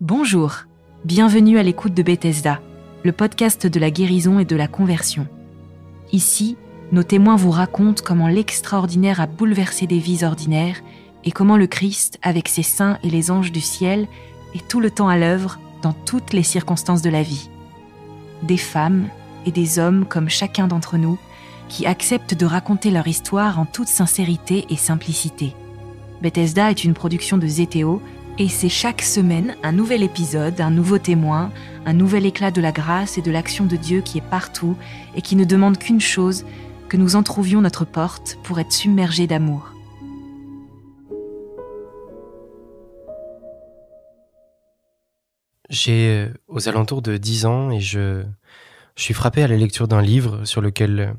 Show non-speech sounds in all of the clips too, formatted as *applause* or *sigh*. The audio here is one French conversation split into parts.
Bonjour, bienvenue à l'écoute de Bethesda, le podcast de la guérison et de la conversion. Ici, nos témoins vous racontent comment l'extraordinaire a bouleversé des vies ordinaires et comment le Christ, avec ses saints et les anges du ciel, est tout le temps à l'œuvre dans toutes les circonstances de la vie. Des femmes et des hommes comme chacun d'entre nous qui acceptent de raconter leur histoire en toute sincérité et simplicité. Bethesda est une production de Zétéo et c'est chaque semaine un nouvel épisode, un nouveau témoin, un nouvel éclat de la grâce et de l'action de Dieu qui est partout et qui ne demande qu'une chose, que nous entrouvions notre porte pour être submergés d'amour. J'ai euh, aux alentours de 10 ans et je, suis frappé à la lecture d'un livre sur lequel, euh,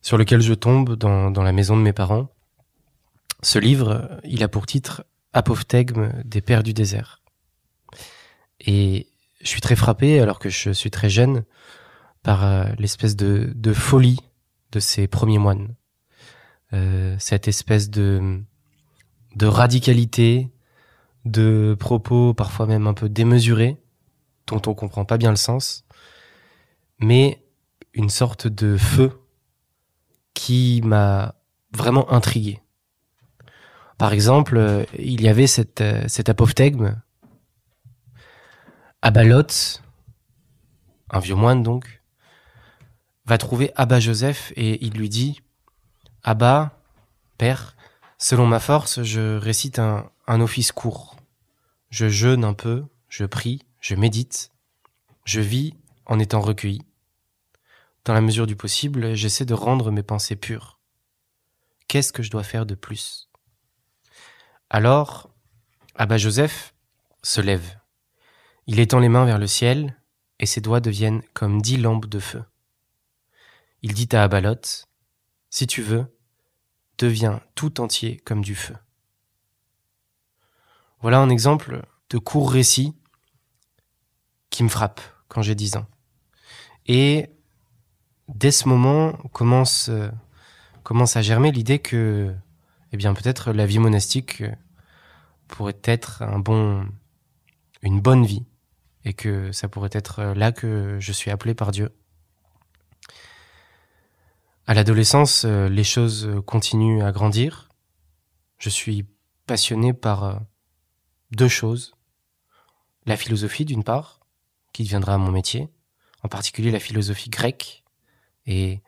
sur lequel je tombe dans, la maison de mes parents. Ce livre, il a pour titre Apophthegme des Pères du désert. Et je suis très frappé, alors que je suis très jeune, par euh, l'espèce de folie de ces premiers moines. Euh, cette espèce de, de radicalité, de propos parfois même un peu démesurés, dont on comprend pas bien le sens, mais une sorte de feu qui m'a vraiment intrigué. Par exemple, il y avait euh, cet cet à Balot, un vieux moine donc, va trouver Abba Joseph et il lui dit Abba, Père, selon ma force, je récite un, un office court. Je jeûne un peu, je prie, je médite, je vis en étant recueilli. Dans la mesure du possible, j'essaie de rendre mes pensées pures. Qu'est-ce que je dois faire de plus Alors, Abba Joseph se lève. Il étend les mains vers le ciel, et ses doigts deviennent comme dix lampes de feu. Il dit à Abalot Si tu veux, deviens tout entier comme du feu. Voilà un exemple de court récit qui me frappe quand j'ai 10 ans. Et dès ce moment commence, euh, commence à germer l'idée que eh bien peut-être la vie monastique euh, pourrait être un bon une bonne vie et que ça pourrait être là que je suis appelé par Dieu. À l'adolescence, euh, les choses continuent à grandir. Je suis passionné par euh, deux choses. La philosophie, d'une part, qui deviendra mon métier, en particulier la philosophie grecque. Et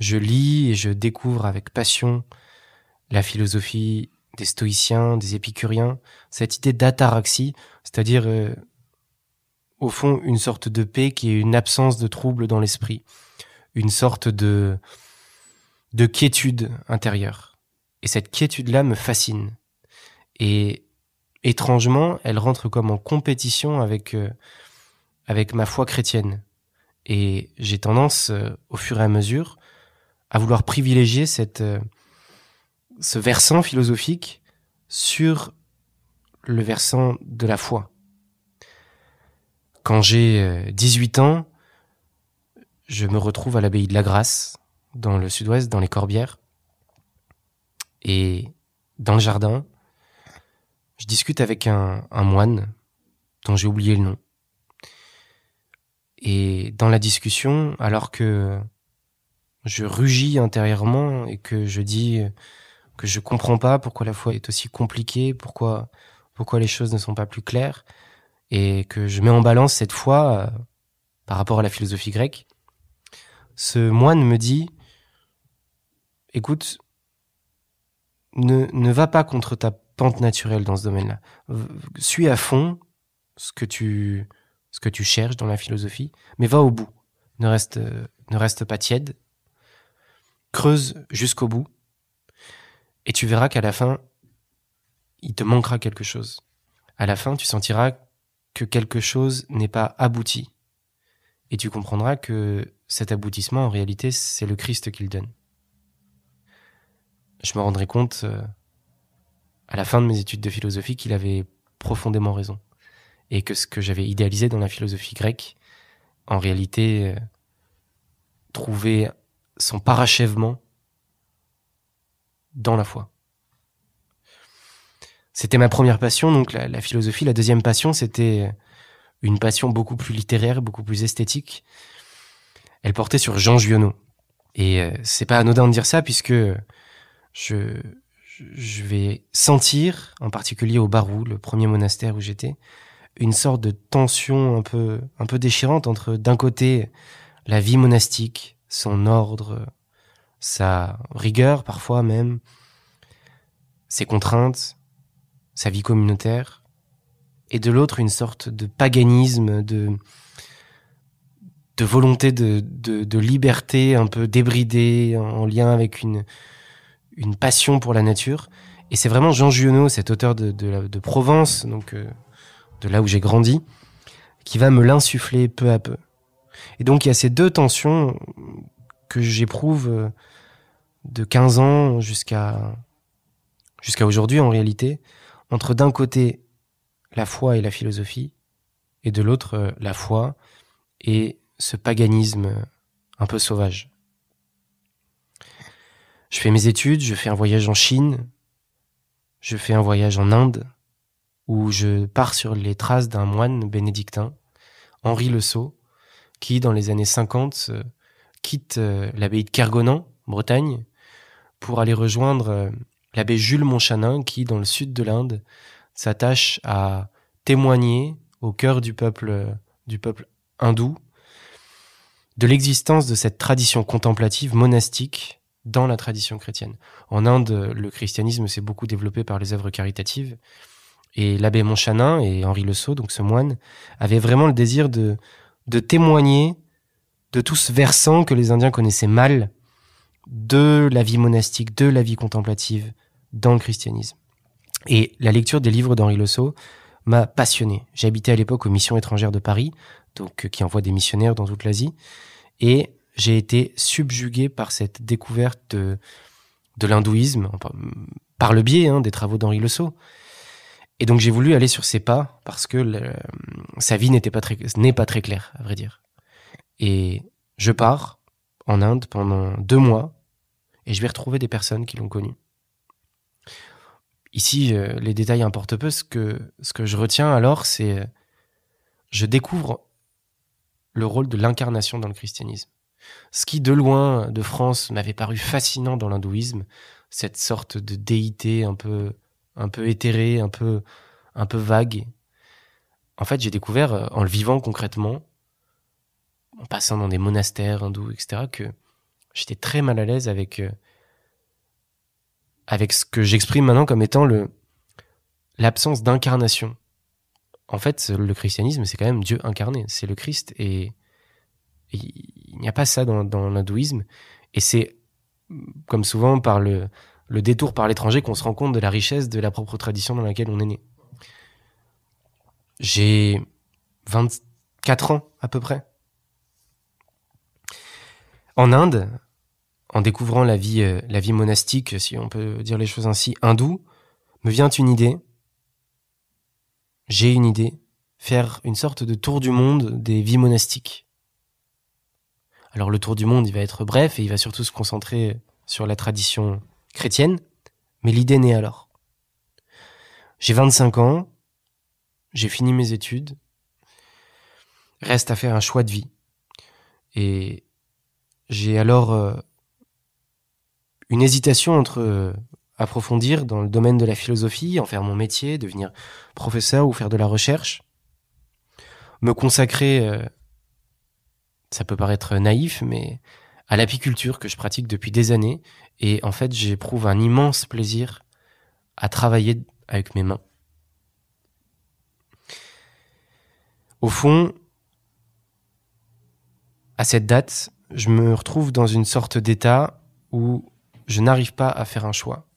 je lis et je découvre avec passion la philosophie des stoïciens, des épicuriens, cette idée d'ataraxie, c'est-à-dire, euh, au fond, une sorte de paix qui est une absence de trouble dans l'esprit, une sorte de de quiétude intérieure. Et cette quiétude-là me fascine. Et étrangement, elle rentre comme en compétition avec, euh, avec ma foi chrétienne. Et j'ai tendance, euh, au fur et à mesure, à vouloir privilégier cette, euh, ce versant philosophique sur le versant de la foi. Quand j'ai 18 ans, je me retrouve à l'abbaye de la Grâce, dans le sud-ouest, dans les Corbières. Et dans le jardin, je discute avec un, moine dont j'ai oublié le nom. Et dans la discussion, alors que je rugis intérieurement et que je dis que je comprends pas pourquoi la foi est aussi compliquée, pourquoi, pourquoi les choses ne sont pas plus claires, et que je mets en balance cette foi euh, par rapport à la philosophie grecque, ce moine me dit écoute, ne, ne va pas contre ta pente naturelle dans ce domaine-là. Suis à fond ce que tu ce que tu cherches dans la philosophie, mais va au bout. Ne reste ne reste pas tiède. Creuse jusqu'au bout et tu verras qu'à la fin il te manquera quelque chose. À la fin, tu sentiras que quelque chose n'est pas abouti et tu comprendras que cet aboutissement en réalité, c'est le Christ qu'il donne je me rendrai compte euh, à la fin de mes études de philosophie qu'il avait profondément raison et que ce que j'avais idéalisé dans la philosophie grecque, en réalité, euh, trouvait son parachèvement dans la foi. C'était ma première passion, donc la, philosophie. La deuxième passion, c'était une passion beaucoup plus littéraire, beaucoup plus esthétique. Elle portait sur Jean Giono. Et euh, c'est pas anodin de dire ça, puisque je, vais sentir, en particulier au Barou, le premier monastère où j'étais, une sorte de tension un peu, un peu déchirante entre, d'un côté, la vie monastique, son ordre, sa rigueur parfois même, ses contraintes, sa vie communautaire, et de l'autre une sorte de paganisme, de, de volonté de liberté un peu débridée en lien avec une, une passion pour la nature. Et c'est vraiment Jean Giono, cet auteur de, Provence, donc euh, de là où j'ai grandi, qui va me l'insuffler peu à peu. Et donc il y a ces deux tensions que j'éprouve euh, de 15 ans jusqu'à jusqu'à aujourd'hui en réalité, entre d'un côté la foi et la philosophie, et de l'autre euh, la foi et ce paganisme un peu sauvage. Je fais mes études, je fais un voyage en Chine, je fais un voyage en Inde, où je pars sur les traces d'un moine bénédictin, Henri Le Sceau, qui, dans les années 50, euh, quitte euh, l'abbaye de Kergonan, Bretagne, pour aller rejoindre euh, l'abbé Jules Monchanin, qui, dans le sud de l'Inde, s'attache à témoigner au cœur du peuple, du peuple hindou de l'existence de cette tradition contemplative monastique dans la tradition chrétienne. En Inde, le christianisme s'est beaucoup développé par les œuvres caritatives. Et l'abbé Monchanin et Henri Le Sceau, donc ce moine, avaient vraiment le désir de, de témoigner de tout ce versant que les Indiens connaissaient mal de la vie monastique, de la vie contemplative dans le christianisme. Et la lecture des livres d'Henri Le Sceau m'a passionné. J'habitais à l'époque aux missions étrangères de Paris, donc euh, qui envoie des missionnaires dans toute l'Asie. Et j'ai été subjugué par cette découverte de, de l'hindouisme, par le biais hein, des travaux d'Henri Le Sceau. Et donc j'ai voulu aller sur ses pas parce que sa vie n'était pas très, n'est pas très claire, à vrai dire. Et je pars en Inde pendant deux mois et je vais retrouver des personnes qui l'ont connu. Ici, euh, les détails importent peu. Ce que, ce que je retiens alors, c'est euh, je découvre le rôle de l'incarnation dans le christianisme. Ce qui, de loin, de France, m'avait paru fascinant dans l'hindouisme, cette sorte de déité un peu, un peu éthérée, un peu, un peu vague. En fait, j'ai découvert, euh, en le vivant concrètement, en passant dans des monastères hindous, etc., que j'étais très mal à l'aise avec, euh, avec ce que j'exprime maintenant comme étant le, l'absence d'incarnation. En fait, le christianisme, c'est quand même Dieu incarné, c'est le Christ, et, et il n'y a pas ça dans, l'hindouisme. Et c'est, comme souvent, par le, détour par l'étranger qu'on se rend compte de la richesse de la propre tradition dans laquelle on est né. J'ai 24 ans à peu près. En Inde, en découvrant la vie, euh, la vie monastique, si on peut dire les choses ainsi, hindoue, me vient une idée. J'ai une idée. Faire une sorte de tour du monde des vies monastiques. Alors le tour du monde, il va être bref et il va surtout se concentrer sur la tradition chrétienne, mais l'idée naît alors. J'ai 25 ans, j'ai fini mes études, reste à faire un choix de vie. Et j'ai alors euh, une hésitation entre euh, approfondir dans le domaine de la philosophie, en faire mon métier, devenir professeur ou faire de la recherche, me consacrer euh, ça peut paraître naïf, mais à l'apiculture que je pratique depuis des années. Et en fait, j'éprouve un immense plaisir à travailler avec mes mains. Au fond, à cette date, je me retrouve dans une sorte d'état où je n'arrive pas à faire un choix.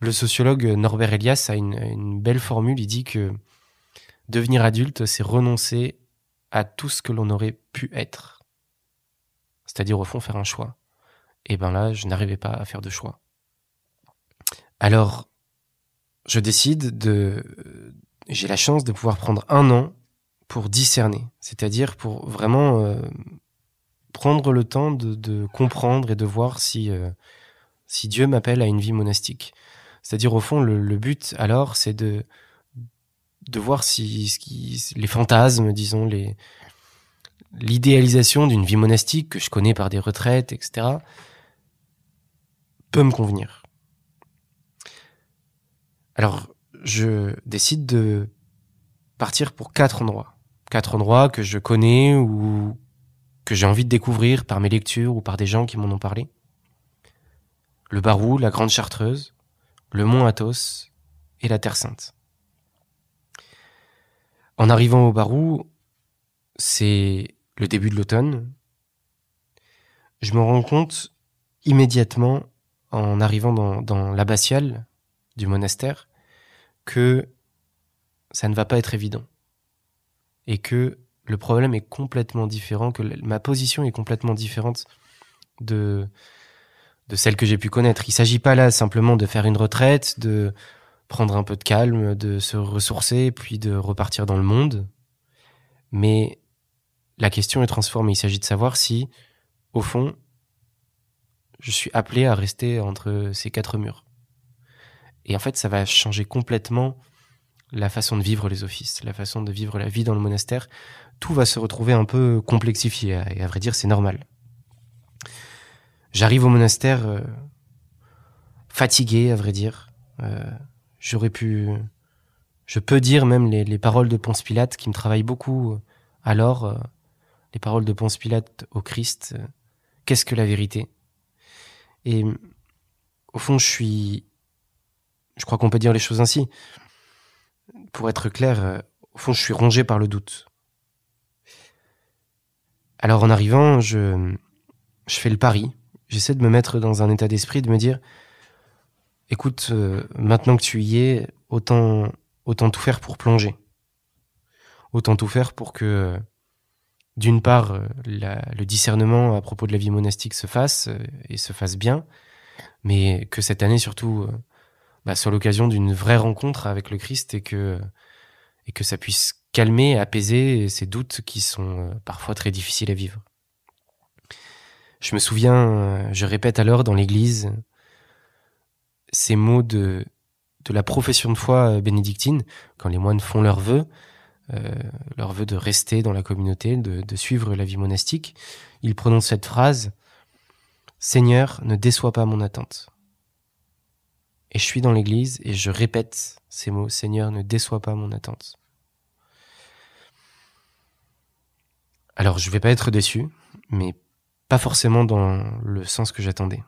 Le sociologue Norbert Elias a une, belle formule, il dit que devenir adulte, c'est renoncer à tout ce que l'on aurait pu être. C'est-à-dire au fond faire un choix. Et ben là, je n'arrivais pas à faire de choix. Alors, je décide de... J'ai la chance de pouvoir prendre un an pour discerner, c'est-à-dire pour vraiment euh, prendre le temps de, comprendre et de voir si, euh, si Dieu m'appelle à une vie monastique. C'est-à-dire au fond, le but alors, c'est de de voir si ce qui, les fantasmes, disons, les, l'idéalisation d'une vie monastique que je connais par des retraites, etc., peut me convenir. Alors, je décide de partir pour quatre endroits. Quatre endroits que je connais ou que j'ai envie de découvrir par mes lectures ou par des gens qui m'en ont parlé. Le Barou, la Grande Chartreuse, le Mont Athos et la Terre Sainte. En arrivant au Barou, c'est le début de l'automne. Je me rends compte immédiatement, en arrivant dans, l'abbatiale du monastère, que ça ne va pas être évident. Et que le problème est complètement différent, que ma position est complètement différente de, de celle que j'ai pu connaître. Il ne s'agit pas là simplement de faire une retraite, de, prendre un peu de calme, de se ressourcer, puis de repartir dans le monde. Mais la question est transformée. Il s'agit de savoir si, au fond, je suis appelé à rester entre ces quatre murs. Et en fait, ça va changer complètement la façon de vivre les offices, la façon de vivre la vie dans le monastère. Tout va se retrouver un peu complexifié, et à vrai dire, c'est normal. J'arrive au monastère euh, fatigué, à vrai dire. Euh, j'aurais pu, je peux dire même les, les, paroles de Ponce Pilate qui me travaillent beaucoup. Euh, alors, euh, les paroles de Ponce Pilate au Christ, euh, qu'est-ce que la vérité Et au fond, je suis, je crois qu'on peut dire les choses ainsi. Pour être clair, au fond, je suis rongé par le doute. Alors en arrivant, je, je fais le pari. J'essaie de me mettre dans un état d'esprit, de me dire, écoute, euh, maintenant que tu y es, autant, autant tout faire pour plonger. Autant tout faire pour que, d'une part, euh, le discernement à propos de la vie monastique se fasse euh, et se fasse bien, mais que cette année surtout bah, soit l'occasion d'une vraie rencontre avec le Christ et que, et que ça puisse calmer, apaiser ces doutes qui sont parfois très difficiles à vivre. Je me souviens, je répète alors dans l'église, ces mots de, la profession de foi euh, bénédictine, quand les moines font leur vœu, euh, leur vœu de rester dans la communauté, de, suivre la vie monastique, ils prononcent cette phrase Seigneur, ne déçois pas mon attente. Et je suis dans l'église et je répète ces mots Seigneur, ne déçois pas mon attente. Alors, je ne vais pas être déçu, mais pas forcément dans le sens que j'attendais.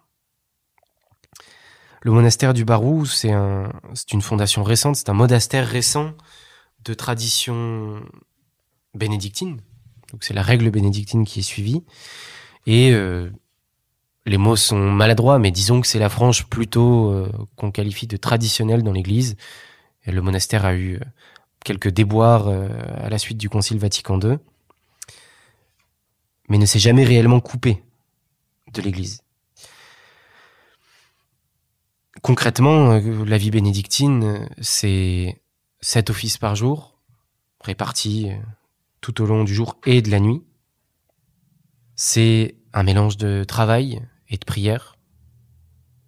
Le monastère du Barou, c'est un, une fondation récente, c'est un monastère récent de tradition bénédictine. Donc c'est la règle bénédictine qui est suivie. Et euh, les mots sont maladroits, mais disons que c'est la frange plutôt euh, qu'on qualifie de traditionnelle dans l'Église. Le monastère a eu euh, quelques déboires à la suite du Concile Vatican II, mais ne s'est jamais réellement coupé de l'Église concrètement, euh, la vie bénédictine, c'est sept offices par jour, répartis euh, tout au long du jour et de la nuit. C'est un mélange de travail et de prière.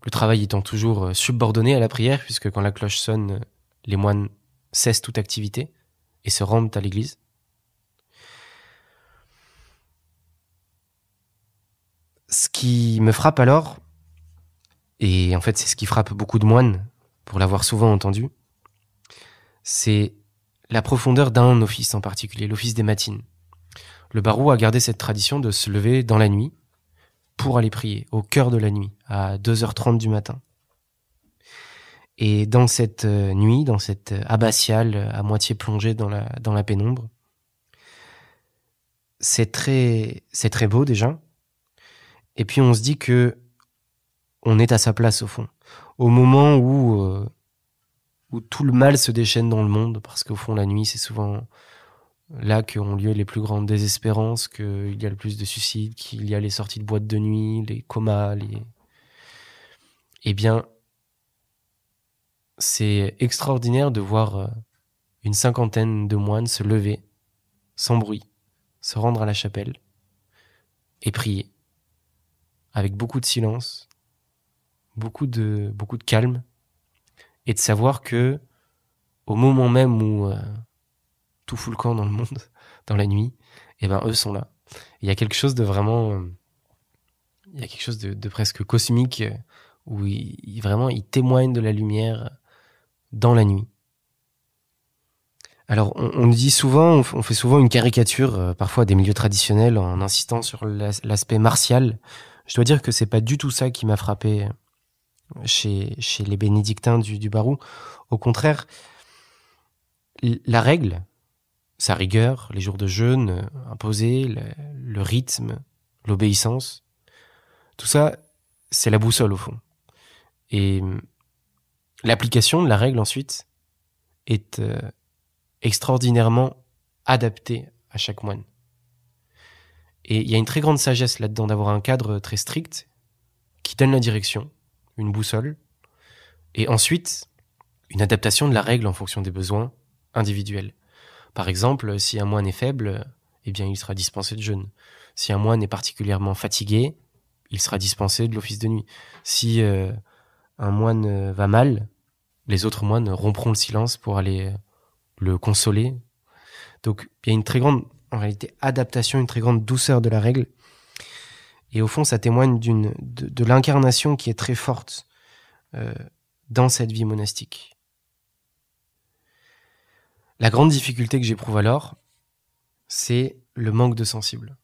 Le travail étant toujours euh, subordonné à la prière, puisque quand la cloche sonne, les moines cessent toute activité et se rendent à l'église. Ce qui me frappe alors, et en fait, c'est ce qui frappe beaucoup de moines, pour l'avoir souvent entendu, c'est la profondeur d'un office en particulier, l'office des matines. Le Barou a gardé cette tradition de se lever dans la nuit pour aller prier, au cœur de la nuit, à 2h30 du matin. Et dans cette euh, nuit, dans cette euh, abbatiale euh, à moitié plongée dans la, dans la pénombre, c'est très, c'est très beau déjà. Et puis on se dit que on est à sa place au fond. Au moment où, euh, où tout le mal se déchaîne dans le monde, parce qu'au fond la nuit c'est souvent là qu'ont lieu les plus grandes désespérances, qu'il y a le plus de suicides, qu'il y a les sorties de boîtes de nuit, les comas, les... Eh bien, c'est extraordinaire de voir euh, une cinquantaine de moines se lever, sans bruit, se rendre à la chapelle et prier, avec beaucoup de silence, beaucoup de, beaucoup de calme et de savoir que au moment même où euh, tout fout le camp dans le monde, *laughs* dans la nuit, et eh ben eux sont là. Il y a quelque chose de vraiment, euh, il y a quelque chose de, presque cosmique euh, où ils, vraiment ils témoignent de la lumière dans la nuit. Alors on, dit souvent, on, fait souvent une caricature parfois des milieux traditionnels en insistant sur l'aspect martial. Je dois dire que c'est pas du tout ça qui m'a frappé chez, les bénédictins du, du Barou. Au contraire, la règle, sa rigueur, les jours de jeûne euh, imposés, le, rythme, l'obéissance, tout ça, c'est la boussole au fond. Et hum, l'application de la règle ensuite est euh, extraordinairement adaptée à chaque moine. Et il y a une très grande sagesse là-dedans d'avoir un cadre très strict qui donne la direction, une boussole, et ensuite une adaptation de la règle en fonction des besoins individuels. Par exemple, si un moine est faible, eh bien il sera dispensé de jeûne. Si un moine est particulièrement fatigué, il sera dispensé de l'office de nuit. Si euh, un moine va mal, les autres moines rompront le silence pour aller le consoler. Donc il y a une très grande, en réalité, adaptation, une très grande douceur de la règle et au fond, ça témoigne d'une de, l'incarnation qui est très forte euh, dans cette vie monastique. La grande difficulté que j'éprouve alors, c'est le manque de sensible.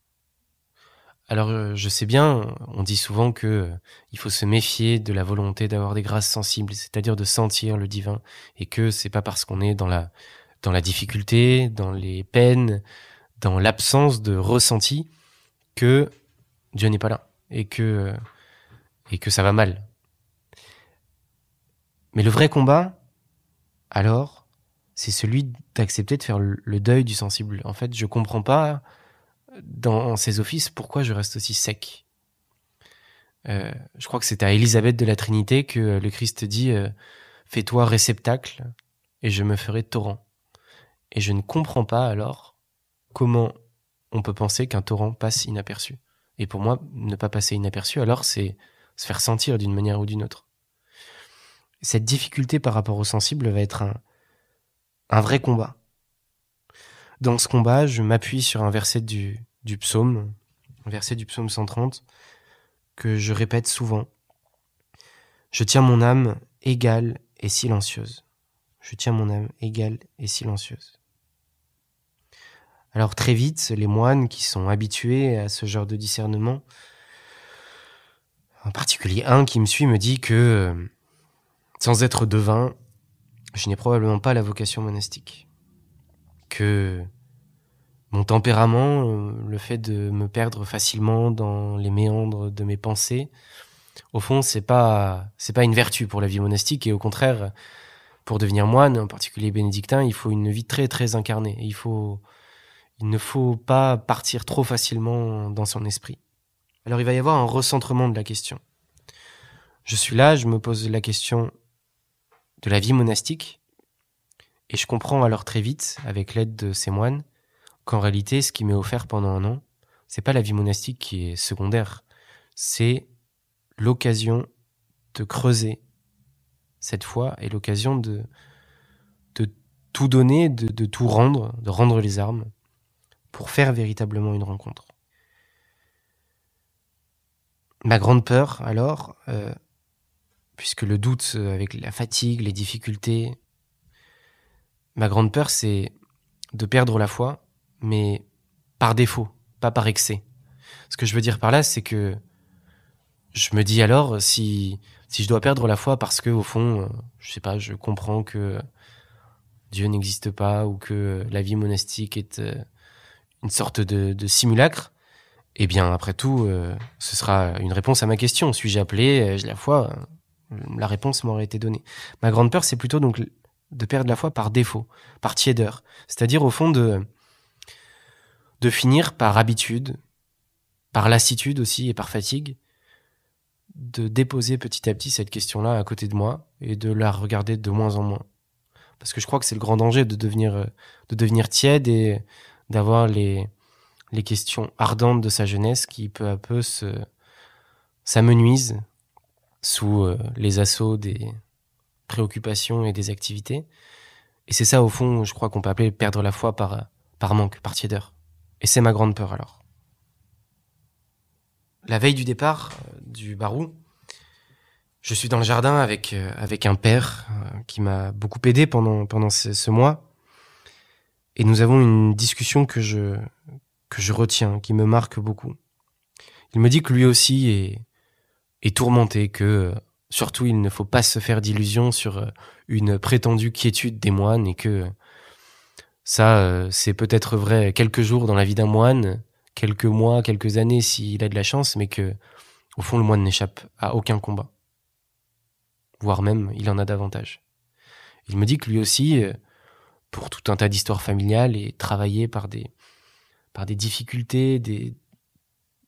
Alors, euh, je sais bien, on dit souvent que euh, il faut se méfier de la volonté d'avoir des grâces sensibles, c'est-à-dire de sentir le divin, et que c'est pas parce qu'on est dans la, dans la difficulté, dans les peines, dans l'absence de ressenti, que Dieu n'est pas là et que, et que ça va mal. Mais le vrai combat, alors, c'est celui d'accepter de faire le deuil du sensible. En fait, je comprends pas dans ces offices pourquoi je reste aussi sec. Euh, je crois que c'est à Élisabeth de la Trinité que euh, le Christ dit euh, Fais-toi réceptacle et je me ferai torrent. Et je ne comprends pas alors comment on peut penser qu'un torrent passe inaperçu. Et pour moi, ne pas passer inaperçu, alors c'est se faire sentir d'une manière ou d'une autre. Cette difficulté par rapport au sensible va être un, un vrai combat. Dans ce combat, je m'appuie sur un verset du, du psaume, un verset du psaume 130, que je répète souvent. Je tiens mon âme égale et silencieuse. Je tiens mon âme égale et silencieuse. Alors très vite, les moines qui sont habitués à ce genre de discernement, en particulier un qui me suit, me dit que, sans être devin, je n'ai probablement pas la vocation monastique. Que mon tempérament, euh, le fait de me perdre facilement dans les méandres de mes pensées, au fond, c'est pas c'est pas une vertu pour la vie monastique et au contraire, pour devenir moine, en particulier bénédictin, il faut une vie très très incarnée. Il faut il ne faut pas partir trop facilement dans son esprit. Alors il va y avoir un recentrement de la question. Je suis là, je me pose la question de la vie monastique, et je comprends alors très vite, avec l'aide de ces moines, qu'en réalité, ce qui m'est offert pendant un an, c'est pas la vie monastique qui est secondaire, c'est l'occasion de creuser cette foi et l'occasion de, tout donner, de tout rendre, de rendre les armes pour faire véritablement une rencontre. Ma grande peur, alors, euh, puisque le doute euh, avec la fatigue, les difficultés, ma grande peur, c'est de perdre la foi, mais par défaut, pas par excès. Ce que je veux dire par là, c'est que je me dis alors si si je dois perdre la foi parce que au fond, euh, je sais pas, je comprends que Dieu n'existe pas ou que la vie monastique est sorte de, simulacre, eh bien, après tout, euh, ce sera une réponse à ma question. Suis-je appelé la foi. Euh, la réponse m'aurait été donnée. Ma grande peur, c'est plutôt donc de perdre la foi par défaut, par tiédeur. C'est-à-dire, au fond, de, de finir par habitude, par lassitude aussi et par fatigue, de déposer petit à petit cette question-là à côté de moi et de la regarder de moins en moins. Parce que je crois que c'est le grand danger de devenir, euh, de devenir tiède et d'avoir les, questions ardentes de sa jeunesse qui peu à peu s'amenuisent sous euh, les assauts des préoccupations et des activités. Et c'est ça, au fond, je crois qu'on peut appeler perdre la foi par, par manque, par tiédeur. Et c'est ma grande peur alors. La veille du départ euh, du barou, je suis dans le jardin avec, euh, avec un père qui m'a beaucoup aidé pendant, pendant ce mois et nous avons une discussion que je, que je retiens, qui me marque beaucoup. Il me dit que lui aussi est, est tourmenté, que surtout il ne faut pas se faire d'illusions sur euh, une prétendue quiétude des moines et que ça, euh, c'est peut-être vrai quelques jours dans la vie d'un moine, quelques mois, quelques années s'il a de la chance, mais que au fond le moine n'échappe à aucun combat. Voire même, il en a davantage. Il me dit que lui aussi euh, pour tout un tas d'histoires familiales et travaillées par des, par des difficultés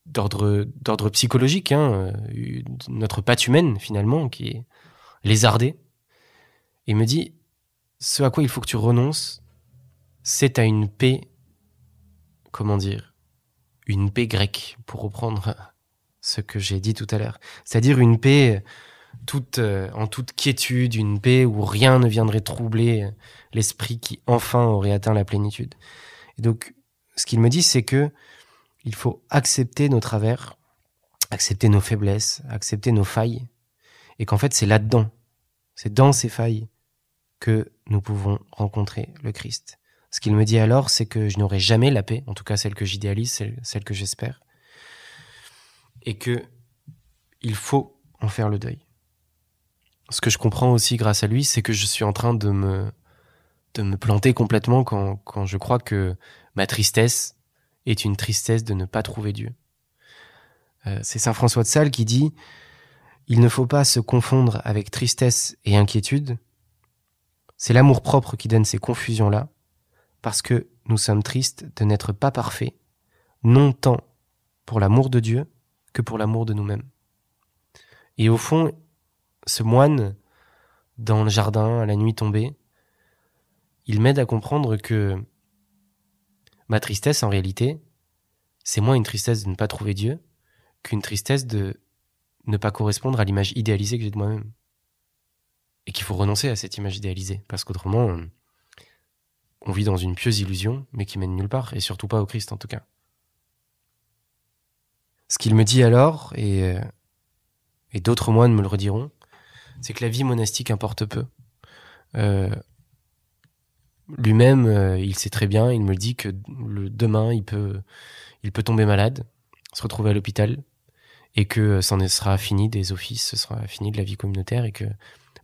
d'ordre, psychologique, hein, euh, notre patte humaine finalement, qui est lézardée. Et me dit, ce à quoi il faut que tu renonces, c'est à une paix, comment dire, une paix grecque, pour reprendre *laughs* ce que j'ai dit tout à l'heure. C'est-à-dire une paix toute, euh, en toute quiétude, une paix où rien ne viendrait troubler euh, l'esprit qui enfin aurait atteint la plénitude. Et donc, ce qu'il me dit, c'est que il faut accepter nos travers, accepter nos faiblesses, accepter nos failles, et qu'en fait, c'est là-dedans, c'est dans ces failles que nous pouvons rencontrer le Christ. Ce qu'il me dit alors, c'est que je n'aurai jamais la paix, en tout cas celle que j'idéalise, celle, celle que j'espère, et que il faut en faire le deuil ce que je comprends aussi grâce à lui, c'est que je suis en train de me, de me planter complètement quand, quand je crois que ma tristesse est une tristesse de ne pas trouver Dieu. Euh, c'est Saint François de Sales qui dit Il ne faut pas se confondre avec tristesse et inquiétude. C'est l'amour-propre qui donne ces confusions-là, parce que nous sommes tristes de n'être pas parfaits, non tant pour l'amour de Dieu que pour l'amour de nous-mêmes. Et au fond, ce moine dans le jardin à la nuit tombée, il m'aide à comprendre que ma tristesse, en réalité, c'est moins une tristesse de ne pas trouver Dieu qu'une tristesse de ne pas correspondre à l'image idéalisée que j'ai de moi-même. Et qu'il faut renoncer à cette image idéalisée, parce qu'autrement, on, vit dans une pieuse illusion, mais qui mène nulle part, et surtout pas au Christ en tout cas. Ce qu'il me dit alors, et, euh, et d'autres moines me le rediront, c'est que la vie monastique importe peu. Euh, lui-même, euh, il sait très bien, il me dit que demain, il peut, il peut tomber malade, se retrouver à l'hôpital, et que euh, en sera fini des offices, ce sera fini de la vie communautaire, et que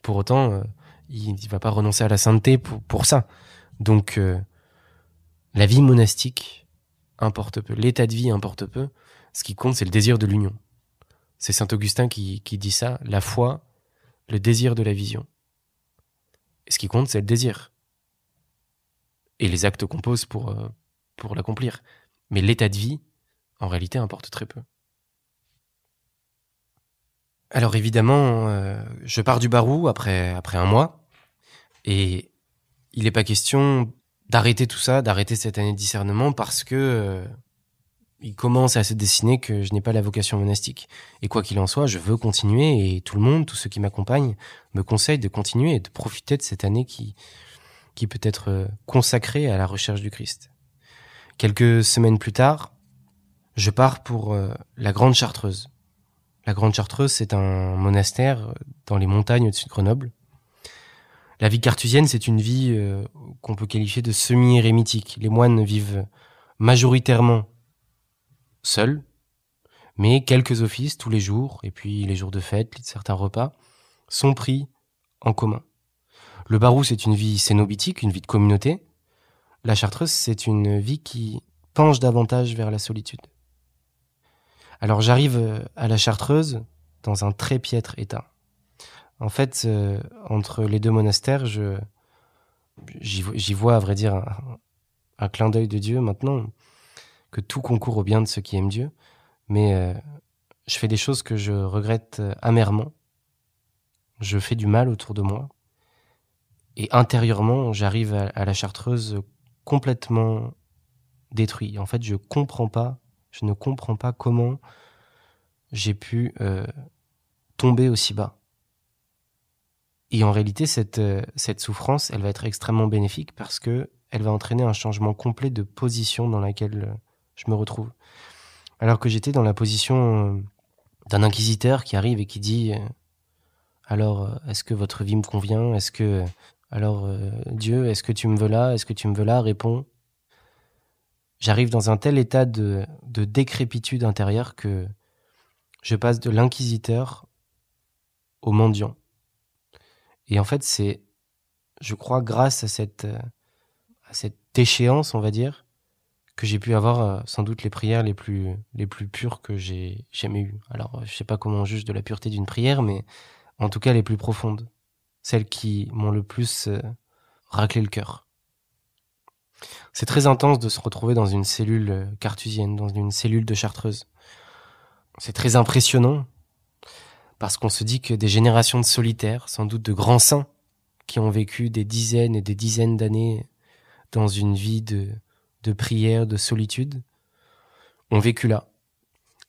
pour autant, il ne va pas renoncer à la sainteté pour, ça. Donc, la vie monastique importe peu, l'état de vie importe peu, ce qui compte, c'est le désir de l'union. C'est Saint Augustin qui, qui dit ça, la foi, le désir de la vision. ce qui compte, c'est le désir. Et les actes composent pour, euh, pour l'accomplir. Mais l'état de vie, en réalité, importe très peu. Alors évidemment, euh, je pars du barou après, après un mois, et il n'est pas question d'arrêter tout ça, d'arrêter cette année de discernement, parce que euh, il commence à se dessiner que je n'ai pas la vocation monastique. Et quoi qu'il en soit, je veux continuer et tout le monde, tous ceux qui m'accompagnent, me conseillent de continuer et de profiter de cette année qui, qui peut être euh, consacrée à la recherche du Christ. Quelques semaines plus tard, je pars pour euh, la Grande Chartreuse. La Grande Chartreuse, c'est un monastère euh, dans les montagnes au-dessus de Grenoble. La vie cartusienne, c'est une vie qu'on peut qualifier de semi-érémitique. Les moines vivent majoritairement seul, mais quelques offices tous les jours, et puis les jours de fête, certains repas, sont pris en commun. Le Barou, c'est une vie cénobitique, une vie de communauté. La Chartreuse, c'est une vie qui penche davantage vers la solitude. Alors j'arrive euh, à la Chartreuse dans un très piètre état. En fait, euh, entre les deux monastères, je, j'y, vois, à vrai dire, un, un clin d'œil de Dieu maintenant que tout concourt au bien de ceux qui aiment Dieu, mais euh, je fais des choses que je regrette euh, amèrement. Je fais du mal autour de moi. Et intérieurement, j'arrive à, la chartreuse complètement détruit. En fait, je comprends pas, je ne comprends pas comment j'ai pu euh, tomber aussi bas. Et en réalité, cette, cette souffrance, elle va être extrêmement bénéfique parce que elle va entraîner un changement complet de position dans laquelle je me retrouve. Alors que j'étais dans la position euh, d'un inquisiteur qui arrive et qui dit euh, alors euh, est-ce que votre vie me convient Est-ce que alors Dieu, est-ce que tu me veux là Est-ce que tu me veux là Réponds. J'arrive dans un tel état de, de décrépitude intérieure que je passe de l'inquisiteur au mendiant. Et en fait, c'est, je crois, grâce à cette, à cette échéance, on va dire, que j'ai pu avoir euh, sans doute les prières les plus, les plus pures que j'ai jamais eues. Alors, euh, je sais pas comment on juge de la pureté d'une prière, mais en tout cas les plus profondes, celles qui m'ont le plus euh, raclé le cœur. C'est très intense de se retrouver dans une cellule cartusienne, dans une cellule de chartreuse. C'est très impressionnant parce qu'on se dit que des générations de solitaires, sans doute de grands saints, qui ont vécu des dizaines et des dizaines d'années dans une vie de, de prière, de solitude, ont vécu là.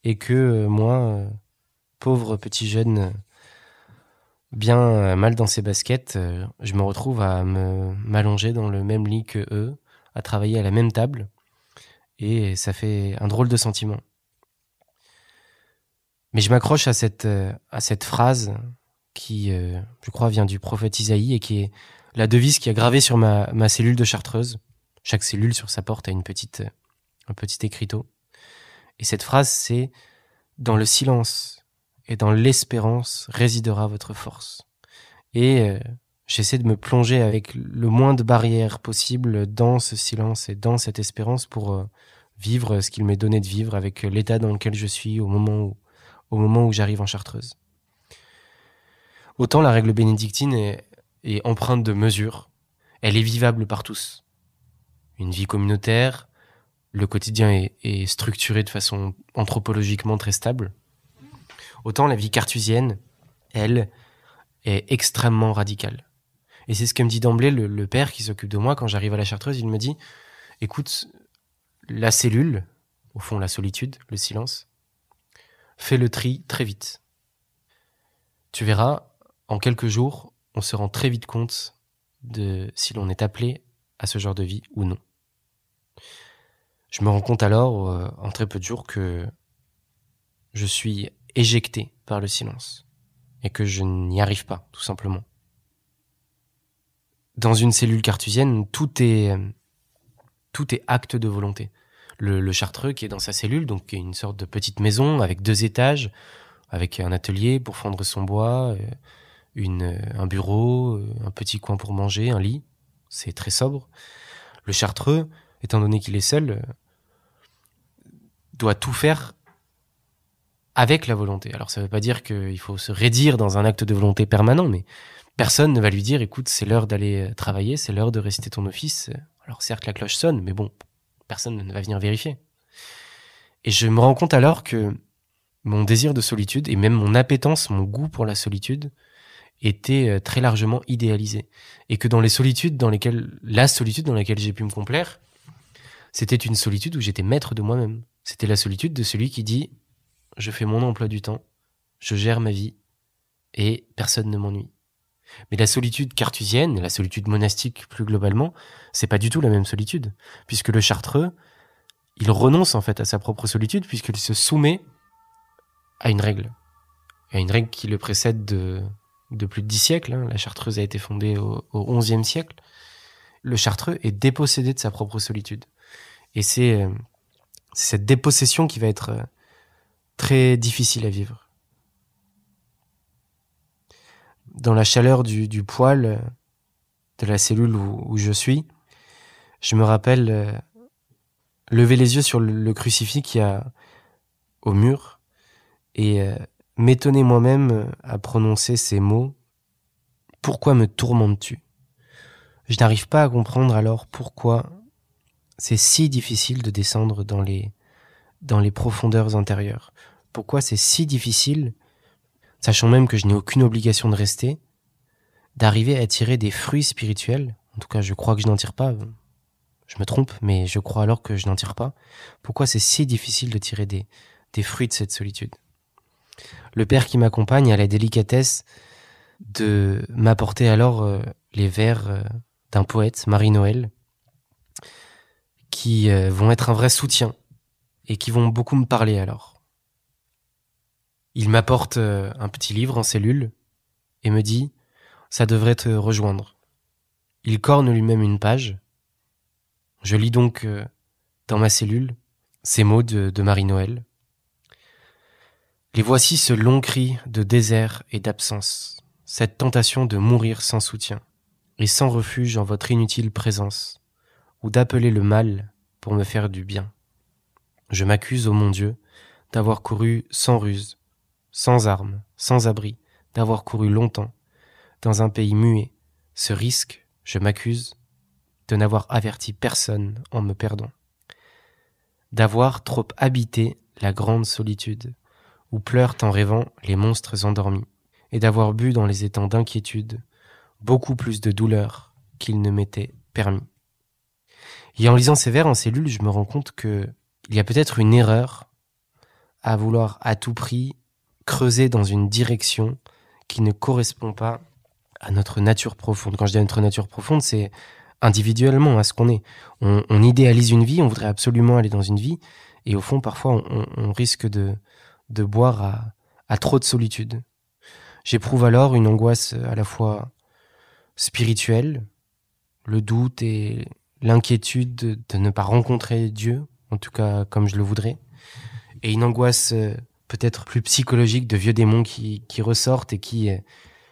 Et que euh, moi, euh, pauvre petit jeune, euh, bien mal dans ses baskets, je me retrouve à m'allonger dans le même lit que eux, à travailler à la même table, et ça fait un drôle de sentiment. Mais je m'accroche à cette, à cette phrase qui, je crois, vient du prophète Isaïe et qui est la devise qui a gravé sur ma cellule de chartreuse. Chaque cellule sur sa porte a une petite, euh, un petit écriteau. Et cette phrase, c'est Dans le silence et dans l'espérance résidera votre force. Et euh, j'essaie de me plonger avec le moins de barrières possible dans ce silence et dans cette espérance pour euh, vivre ce qu'il m'est donné de vivre avec l'état dans lequel je suis au moment où, au moment où j'arrive en Chartreuse. Autant la règle bénédictine est, est empreinte de mesure, elle est vivable par tous une vie communautaire, le quotidien est, structuré de façon anthropologiquement très stable. Autant la vie cartusienne, elle, est extrêmement radicale. Et c'est ce que me dit d'emblée le, le père qui s'occupe de moi quand j'arrive à la Chartreuse. Il me dit, écoute, la cellule, au fond la solitude, le silence, fait le tri très vite. Tu verras, en quelques jours, on se rend très vite compte de si l'on est appelé à ce genre de vie ou non. Je me rends compte alors, euh, en très peu de jours, que je suis éjecté par le silence et que je n'y arrive pas, tout simplement. Dans une cellule cartusienne, tout est, acte de volonté. Le, chartreux qui est dans sa cellule, donc qui est une sorte de petite maison avec deux étages, avec un atelier pour fondre son bois, euh, euh, un bureau, un petit coin pour manger, un lit. C'est très sobre. Le chartreux, étant donné qu'il est seul, euh, doit tout faire avec la volonté. Alors ça ne veut pas dire qu'il faut se rédire dans un acte de volonté permanent, mais personne ne va lui dire, écoute, c'est l'heure d'aller euh, travailler, c'est l'heure de réciter ton office. Alors certes, la cloche sonne, mais bon, personne ne va venir vérifier. Et je me rends compte alors que mon désir de solitude et même mon appétence, mon goût pour la solitude était euh, très largement idéalisé. Et que dans les solitudes dans lesquelles, la solitude dans laquelle j'ai pu me complaire, c'était une solitude où j'étais maître de moi-même. C'était la solitude de celui qui dit Je fais mon emploi du temps, je gère ma vie, et personne ne m'ennuie. Mais la solitude cartusienne, la solitude monastique plus globalement, c'est pas du tout la même solitude, puisque le chartreux, il renonce en fait à sa propre solitude, puisqu'il se soumet à une règle, à une règle qui le précède de, plus de dix siècles. Hein. La chartreuse a été fondée au, au XIe siècle. Le chartreux est dépossédé de sa propre solitude. Et euh, c'est cette dépossession qui va être euh, très difficile à vivre. Dans la chaleur du, poêle euh, de la cellule où, je suis, je me rappelle lever les yeux sur le, crucifix qu'il y a au mur et m'étonner moi-même à prononcer ces mots. Pourquoi me tourmentes-tu Je n'arrive pas à comprendre alors pourquoi c'est si difficile de descendre dans les, dans les profondeurs intérieures Pourquoi c'est si difficile, sachant même que je n'ai aucune obligation de rester, d'arriver à tirer des fruits spirituels En tout cas, je crois que je n'en tire pas. Je me trompe, mais je crois alors que je n'en tire pas. Pourquoi c'est si difficile de tirer des, des fruits de cette solitude Le père qui m'accompagne a la délicatesse de m'apporter alors euh, les vers euh, d'un poète, Marie-Noël, qui euh, vont être un vrai soutien et qui vont beaucoup me parler alors. Il m'apporte euh, un petit livre en cellule et me dit Ça devrait te rejoindre. Il corne lui-même une page. Je lis donc euh, dans ma cellule ces mots de, Marie-Noël. Les voici ce long cri de désert et d'absence, cette tentation de mourir sans soutien et sans refuge en votre inutile présence ou d'appeler le mal pour me faire du bien. Je m'accuse, ô mon Dieu, d'avoir couru sans ruse, sans armes, sans abri, d'avoir couru longtemps, dans un pays muet. Ce risque, je m'accuse, de n'avoir averti personne en me perdant. D'avoir trop habité la grande solitude, où pleurent en rêvant les monstres endormis, et d'avoir bu dans les étangs d'inquiétude beaucoup plus de douleur qu'il ne m'était permis. Et en lisant ces vers en cellule, je me rends compte que il y a peut-être une erreur à vouloir à tout prix creuser dans une direction qui ne correspond pas à notre nature profonde. Quand je dis notre nature profonde, c'est individuellement à ce qu'on est. On, idéalise une vie, on voudrait absolument aller dans une vie, et au fond, parfois, on, risque de, de boire à, à trop de solitude. J'éprouve alors une angoisse à la fois spirituelle, le doute et l'inquiétude de ne pas rencontrer Dieu, en tout cas comme je le voudrais, et une angoisse euh, peut-être plus psychologique de vieux démons qui, ressortent et qui euh,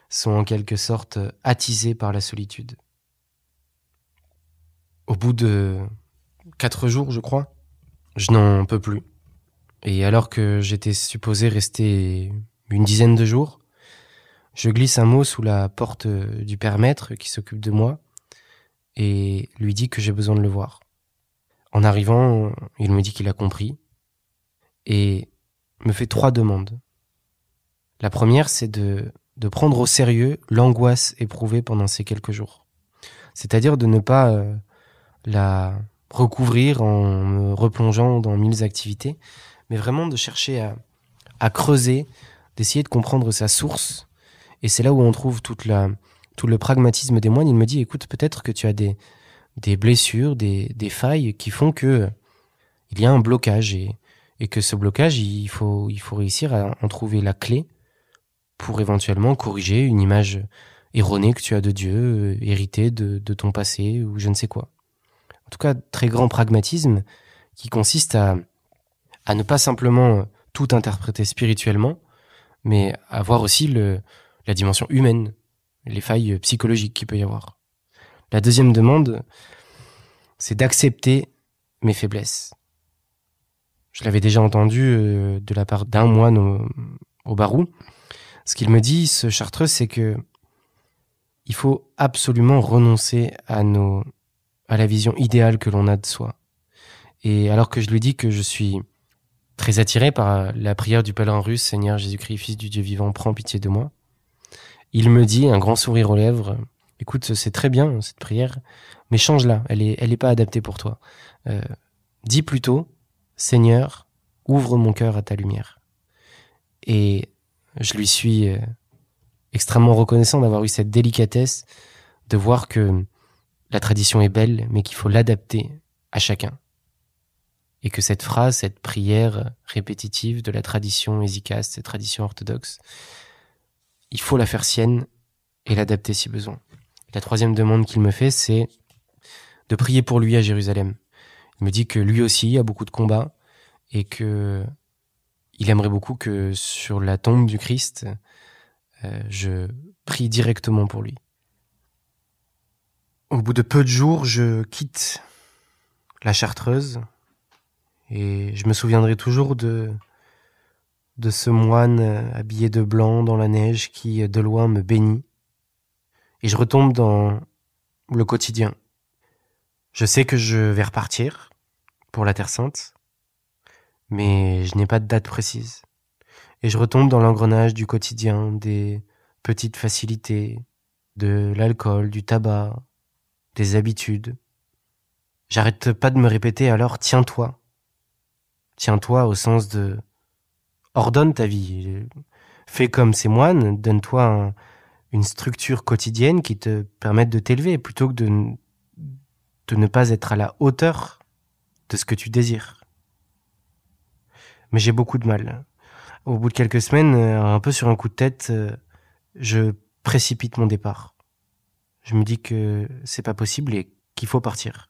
sont en quelque sorte euh, attisés par la solitude. Au bout de quatre jours, je crois, je n'en peux plus. Et alors que j'étais supposé rester une dizaine de jours, je glisse un mot sous la porte du père maître qui s'occupe de moi et lui dit que j'ai besoin de le voir. En arrivant, il me dit qu'il a compris et me fait trois demandes. La première, c'est de, prendre au sérieux l'angoisse éprouvée pendant ces quelques jours. C'est-à-dire de ne pas euh, la recouvrir en me replongeant dans mille activités, mais vraiment de chercher à creuser, d'essayer de comprendre sa source. Et c'est là où on trouve toute la, tout le pragmatisme des moines, il me dit, écoute, peut-être que tu as des, des blessures, des, failles qui font que il y a un blocage et, et que ce blocage, il faut, il faut réussir à en trouver la clé pour éventuellement corriger une image erronée que tu as de Dieu, euh, héritée de, ton passé ou je ne sais quoi. En tout cas, très grand pragmatisme qui consiste à, à ne pas simplement tout interpréter spirituellement, mais à voir aussi le, la dimension humaine les failles psychologiques qu'il peut y avoir. La deuxième demande, c'est d'accepter mes faiblesses. Je l'avais déjà entendu euh, de la part d'un moine au, barou. Ce qu'il me dit, ce chartreux, c'est que il faut absolument renoncer à nos, à la vision idéale que l'on a de soi. Et alors que je lui dis que je suis très attiré par la prière du pèlerin russe, Seigneur Jésus-Christ, Fils du Dieu vivant, prends pitié de moi, il me dit, un grand sourire aux lèvres, écoute, c'est très bien cette prière, mais change-la, elle n'est elle est pas adaptée pour toi. Euh, dis plutôt, Seigneur, ouvre mon cœur à ta lumière. Et je lui suis euh, extrêmement reconnaissant d'avoir eu cette délicatesse de voir que la tradition est belle, mais qu'il faut l'adapter à chacun. Et que cette phrase, cette prière répétitive de la tradition hésicaste, cette tradition orthodoxe, il faut la faire sienne et l'adapter si besoin. La troisième demande qu'il me fait, c'est de prier pour lui à Jérusalem. Il me dit que lui aussi a beaucoup de combats et que il aimerait beaucoup que sur la tombe du Christ, euh, je prie directement pour lui. Au bout de peu de jours, je quitte la Chartreuse et je me souviendrai toujours de de ce moine euh, habillé de blanc dans la neige qui euh, de loin me bénit. Et je retombe dans le quotidien. Je sais que je vais repartir pour la Terre Sainte, mais je n'ai pas de date précise. Et je retombe dans l'engrenage du quotidien, des petites facilités, de l'alcool, du tabac, des habitudes. J'arrête pas de me répéter alors tiens-toi. Tiens-toi au sens de ordonne ta vie. Fais comme ces moines, donne-toi une structure quotidienne qui te permette de t'élever plutôt que de, de ne pas être à la hauteur de ce que tu désires. Mais j'ai beaucoup de mal. Au bout de quelques semaines, euh, un peu sur un coup de tête, euh, je précipite mon départ. Je me dis que c'est pas possible et qu'il faut partir.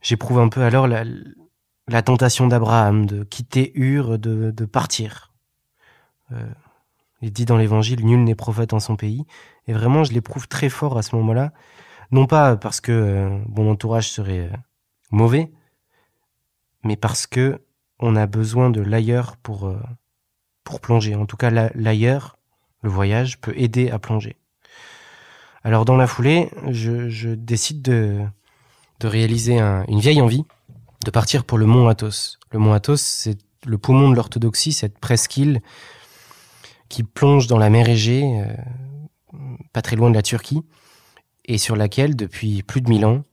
J'éprouve un peu alors la, la tentation d'Abraham de quitter Ur, de, partir. Euh, il dit dans l'Évangile, nul n'est prophète en son pays. Et vraiment, je l'éprouve très fort à ce moment-là. Non pas parce que mon euh, entourage serait euh, mauvais, mais parce que on a besoin de l'ailleurs pour, pour plonger. En tout cas, l'ailleurs, le voyage, peut aider à plonger. Alors dans la foulée, je, décide de, de réaliser une vieille envie de partir pour le mont Athos. Le mont Athos, c'est le poumon de l'orthodoxie, cette presqu'île qui plonge dans la mer Égée, euh, pas très loin de la Turquie, et sur laquelle, depuis plus de 1000 ans,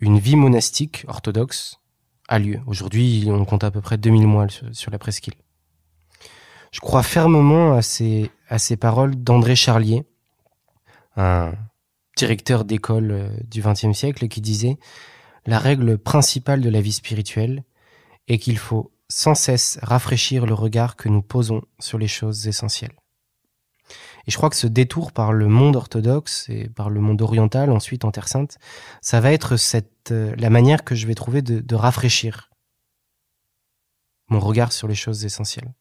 une vie monastique orthodoxe a lieu. Aujourd'hui, on compte à peu près 2000 mois sur, la presqu'île. Je crois fermement à ces paroles d'André Charlier, un directeur d'école euh, du XXe siècle, qui disait la règle principale de la vie spirituelle est qu'il faut sans cesse rafraîchir le regard que nous posons sur les choses essentielles. Et je crois que ce détour par le monde orthodoxe et par le monde oriental, ensuite en Terre Sainte, ça va être cette, euh, la manière que je vais trouver de, rafraîchir mon regard sur les choses essentielles.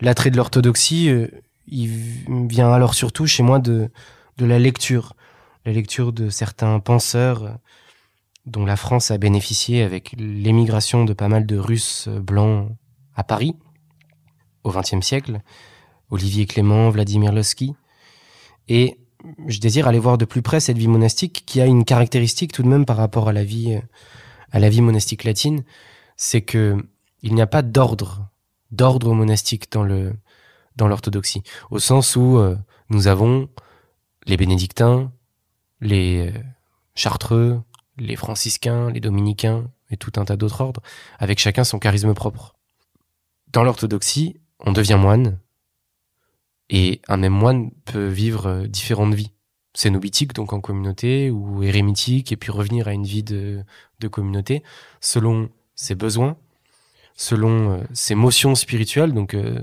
L'attrait de l'orthodoxie, euh, il vient alors surtout chez moi de, de la lecture, la lecture de certains penseurs dont la France a bénéficié avec l'émigration de pas mal de Russes euh, blancs à Paris au XXe siècle, Olivier Clément, Vladimir Lovsky. Et je désire aller voir de plus près cette vie monastique qui a une caractéristique tout de même par rapport à la vie, euh, à la vie monastique latine, c'est que il n'y a pas d'ordre, d'ordre monastique dans le, dans l'orthodoxie, au sens où euh, nous avons les bénédictins, les chartreux, les franciscains, les dominicains et tout un tas d'autres ordres, avec chacun son charisme propre. Dans l'orthodoxie, on devient moine, et un même moine peut vivre euh, différentes vies. Cénobitique, donc en communauté, ou érémitique, et puis revenir à une vie de, communauté, selon ses besoins, selon euh, ses motions spirituelles, donc euh,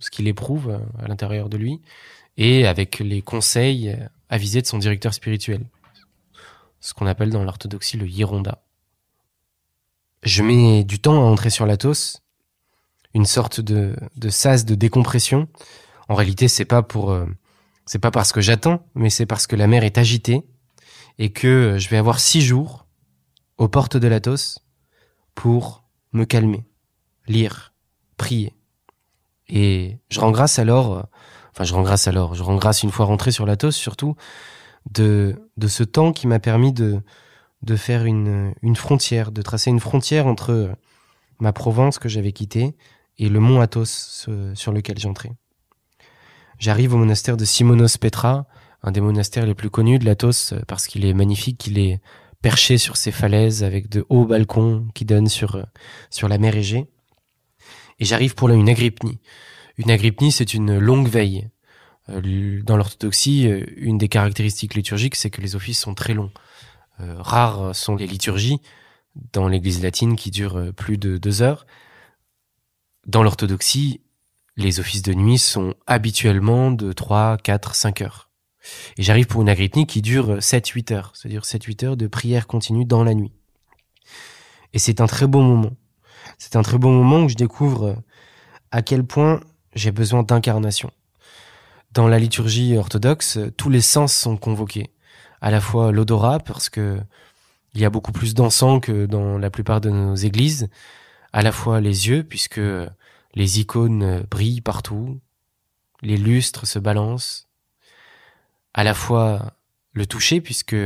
ce qu'il éprouve à l'intérieur de lui, et avec les conseils avisés de son directeur spirituel ce qu'on appelle dans l'orthodoxie le hironda. Je mets du temps à entrer sur tosse, une sorte de, sas de décompression. En réalité, c'est pas pour, euh, c'est pas parce que j'attends, mais c'est parce que la mer est agitée et que euh, je vais avoir six jours aux portes de tosse pour me calmer, lire, prier. Et je rends grâce alors, euh, enfin je rends grâce alors, je rends grâce une fois rentré sur tosse surtout, de, de ce temps qui m'a permis de, de faire une, une frontière, de tracer une frontière entre ma Provence que j'avais quittée et le mont Athos sur lequel j'entrais. J'arrive au monastère de Simonos Petra, un des monastères les plus connus de l'Athos parce qu'il est magnifique, qu'il est perché sur ses falaises avec de hauts balcons qui donnent sur, sur la mer Égée. Et j'arrive pour là une agrippnie. Une agrippnie, c'est une longue veille. Euh, dans l'orthodoxie, euh, une des caractéristiques liturgiques, c'est que les offices sont très longs. Euh, rares sont les liturgies dans l'Église latine qui durent plus de deux heures. Dans l'orthodoxie, les offices de nuit sont habituellement de trois, quatre, cinq heures. Et j'arrive pour une agrippnie qui dure sept, huit heures, c'est-à-dire 7-8 heures de prière continue dans la nuit. Et c'est un très beau moment. C'est un très beau moment où je découvre à quel point j'ai besoin d'incarnation dans la liturgie orthodoxe, tous les sens sont convoqués. À la fois l'odorat, parce que il y a beaucoup plus d'encens que dans la plupart de nos églises. À la fois les yeux, puisque les icônes brillent partout, les lustres se balancent. À la fois le toucher, puisque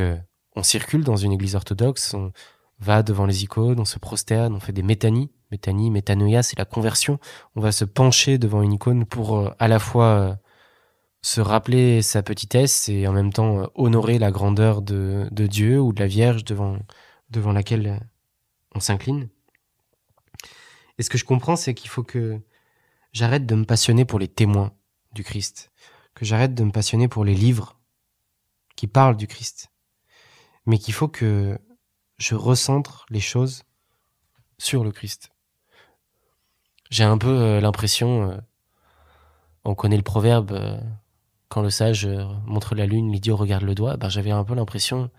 on circule dans une église orthodoxe, on va devant les icônes, on se prosterne, on fait des métanies. Métanie, métanoïa, c'est la conversion. On va se pencher devant une icône pour euh, à la fois euh, se rappeler sa petitesse et en même temps euh, honorer la grandeur de, Dieu ou de la Vierge devant, devant laquelle euh, on s'incline. Et ce que je comprends, c'est qu'il faut que j'arrête de me passionner pour les témoins du Christ, que j'arrête de me passionner pour les livres qui parlent du Christ, mais qu'il faut que je recentre les choses sur le Christ. J'ai un peu euh, l'impression, on connaît le proverbe, quand le sage euh, montre la lune, l'idiot regarde le doigt, ben, j'avais un peu l'impression,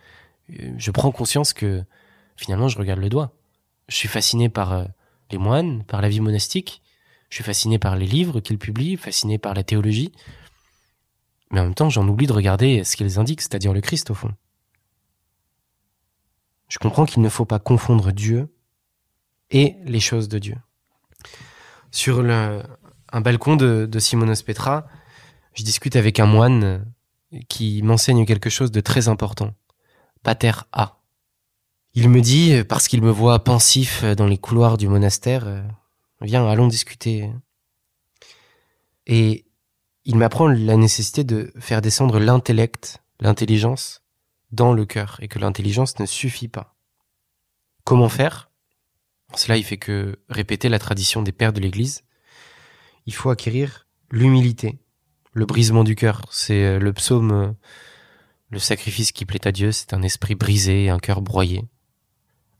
euh, je prends conscience que finalement je regarde le doigt. Je suis fasciné par euh, les moines, par la vie monastique, je suis fasciné par les livres qu'ils publient, fasciné par la théologie, mais en même temps j'en oublie de regarder ce qu'ils indiquent, c'est-à-dire le Christ au fond. Je comprends qu'il ne faut pas confondre Dieu et les choses de Dieu. Sur un balcon de, de Simonos Petra, je discute avec un moine euh, qui m'enseigne quelque chose de très important. Pater A. Il me dit, euh, parce qu'il me voit pensif euh, dans les couloirs du monastère, viens, allons discuter. Et il m'apprend la nécessité de faire descendre l'intellect, l'intelligence, dans le cœur, et que l'intelligence ne suffit pas. Comment faire Cela, il fait que répéter la tradition des pères de l'Église. Il faut acquérir l'humilité, le brisement du cœur. C'est euh, le psaume, euh, le sacrifice qui plaît à Dieu, c'est un esprit brisé et un cœur broyé.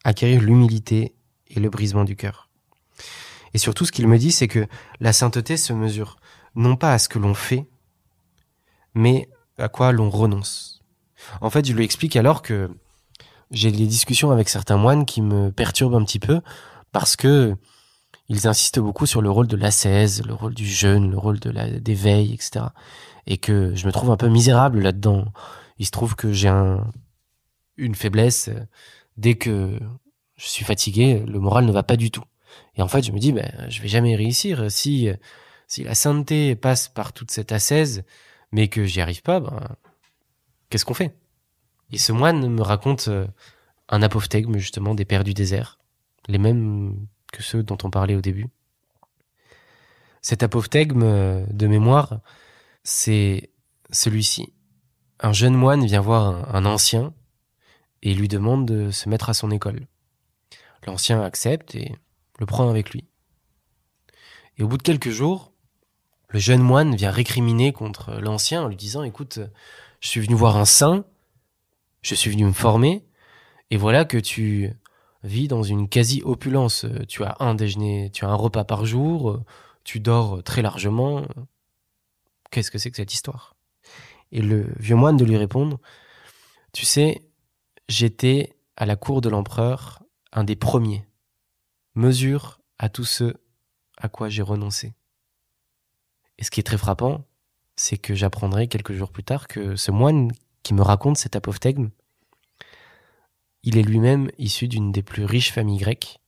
Acquérir l'humilité et le brisement du cœur. Et surtout, ce qu'il me dit, c'est que la sainteté se mesure non pas à ce que l'on fait, mais à quoi l'on renonce. En fait, je lui explique alors que j'ai des discussions avec certains moines qui me perturbent un petit peu parce que ils insistent beaucoup sur le rôle de l'ascèse, le rôle du jeûne, le rôle de la, des veilles, etc. Et que je me trouve un peu misérable là-dedans. Il se trouve que j'ai un, une faiblesse. Euh, dès que je suis fatigué, le moral ne va pas du tout. Et en fait, je me dis, ben, je vais jamais réussir. Si, si la sainteté passe par toute cette ascèse, mais que j'y arrive pas, ben, qu'est-ce qu'on fait Et ce moine me raconte euh, un apophtegme, justement, des pères du désert. Les mêmes que ceux dont on parlait au début. Cet apophthegme euh, de mémoire, c'est celui-ci. Un jeune moine vient voir un ancien et lui demande de se mettre à son école. L'ancien accepte et le prend avec lui. Et au bout de quelques jours, le jeune moine vient récriminer contre l'ancien en lui disant Écoute, je suis venu voir un saint, je suis venu me former, et voilà que tu vit dans une quasi-opulence. Euh, tu as un déjeuner, tu as un repas par jour, euh, tu dors euh, très largement. Qu'est-ce que c'est que cette histoire Et le vieux moine de lui répondre, tu sais, j'étais à la cour de l'empereur un des premiers. Mesure à tous ceux à quoi j'ai renoncé. Et ce qui est très frappant, c'est que j'apprendrai quelques jours plus tard que ce moine qui me raconte cet apophthegme il est lui-même issu d'une des plus riches familles grecques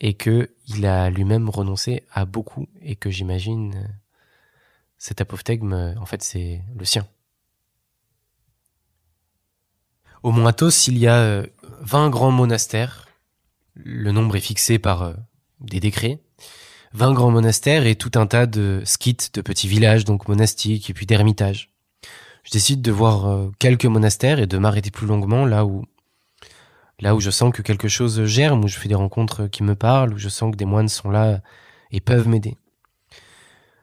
et que il a lui-même renoncé à beaucoup et que j'imagine euh, cet apophthegme, euh, en fait, c'est le sien. Au Mont Athos, il y a 20 euh, grands monastères. Le nombre est fixé par des décrets. 20 grands monastères et tout un tas de skits, de petits villages, donc monastiques, et puis d'ermitages. Je décide de voir quelques monastères et de m'arrêter plus longuement là où là où je sens que quelque chose germe, où je fais des rencontres qui me parlent, où je sens que des moines sont là et peuvent m'aider.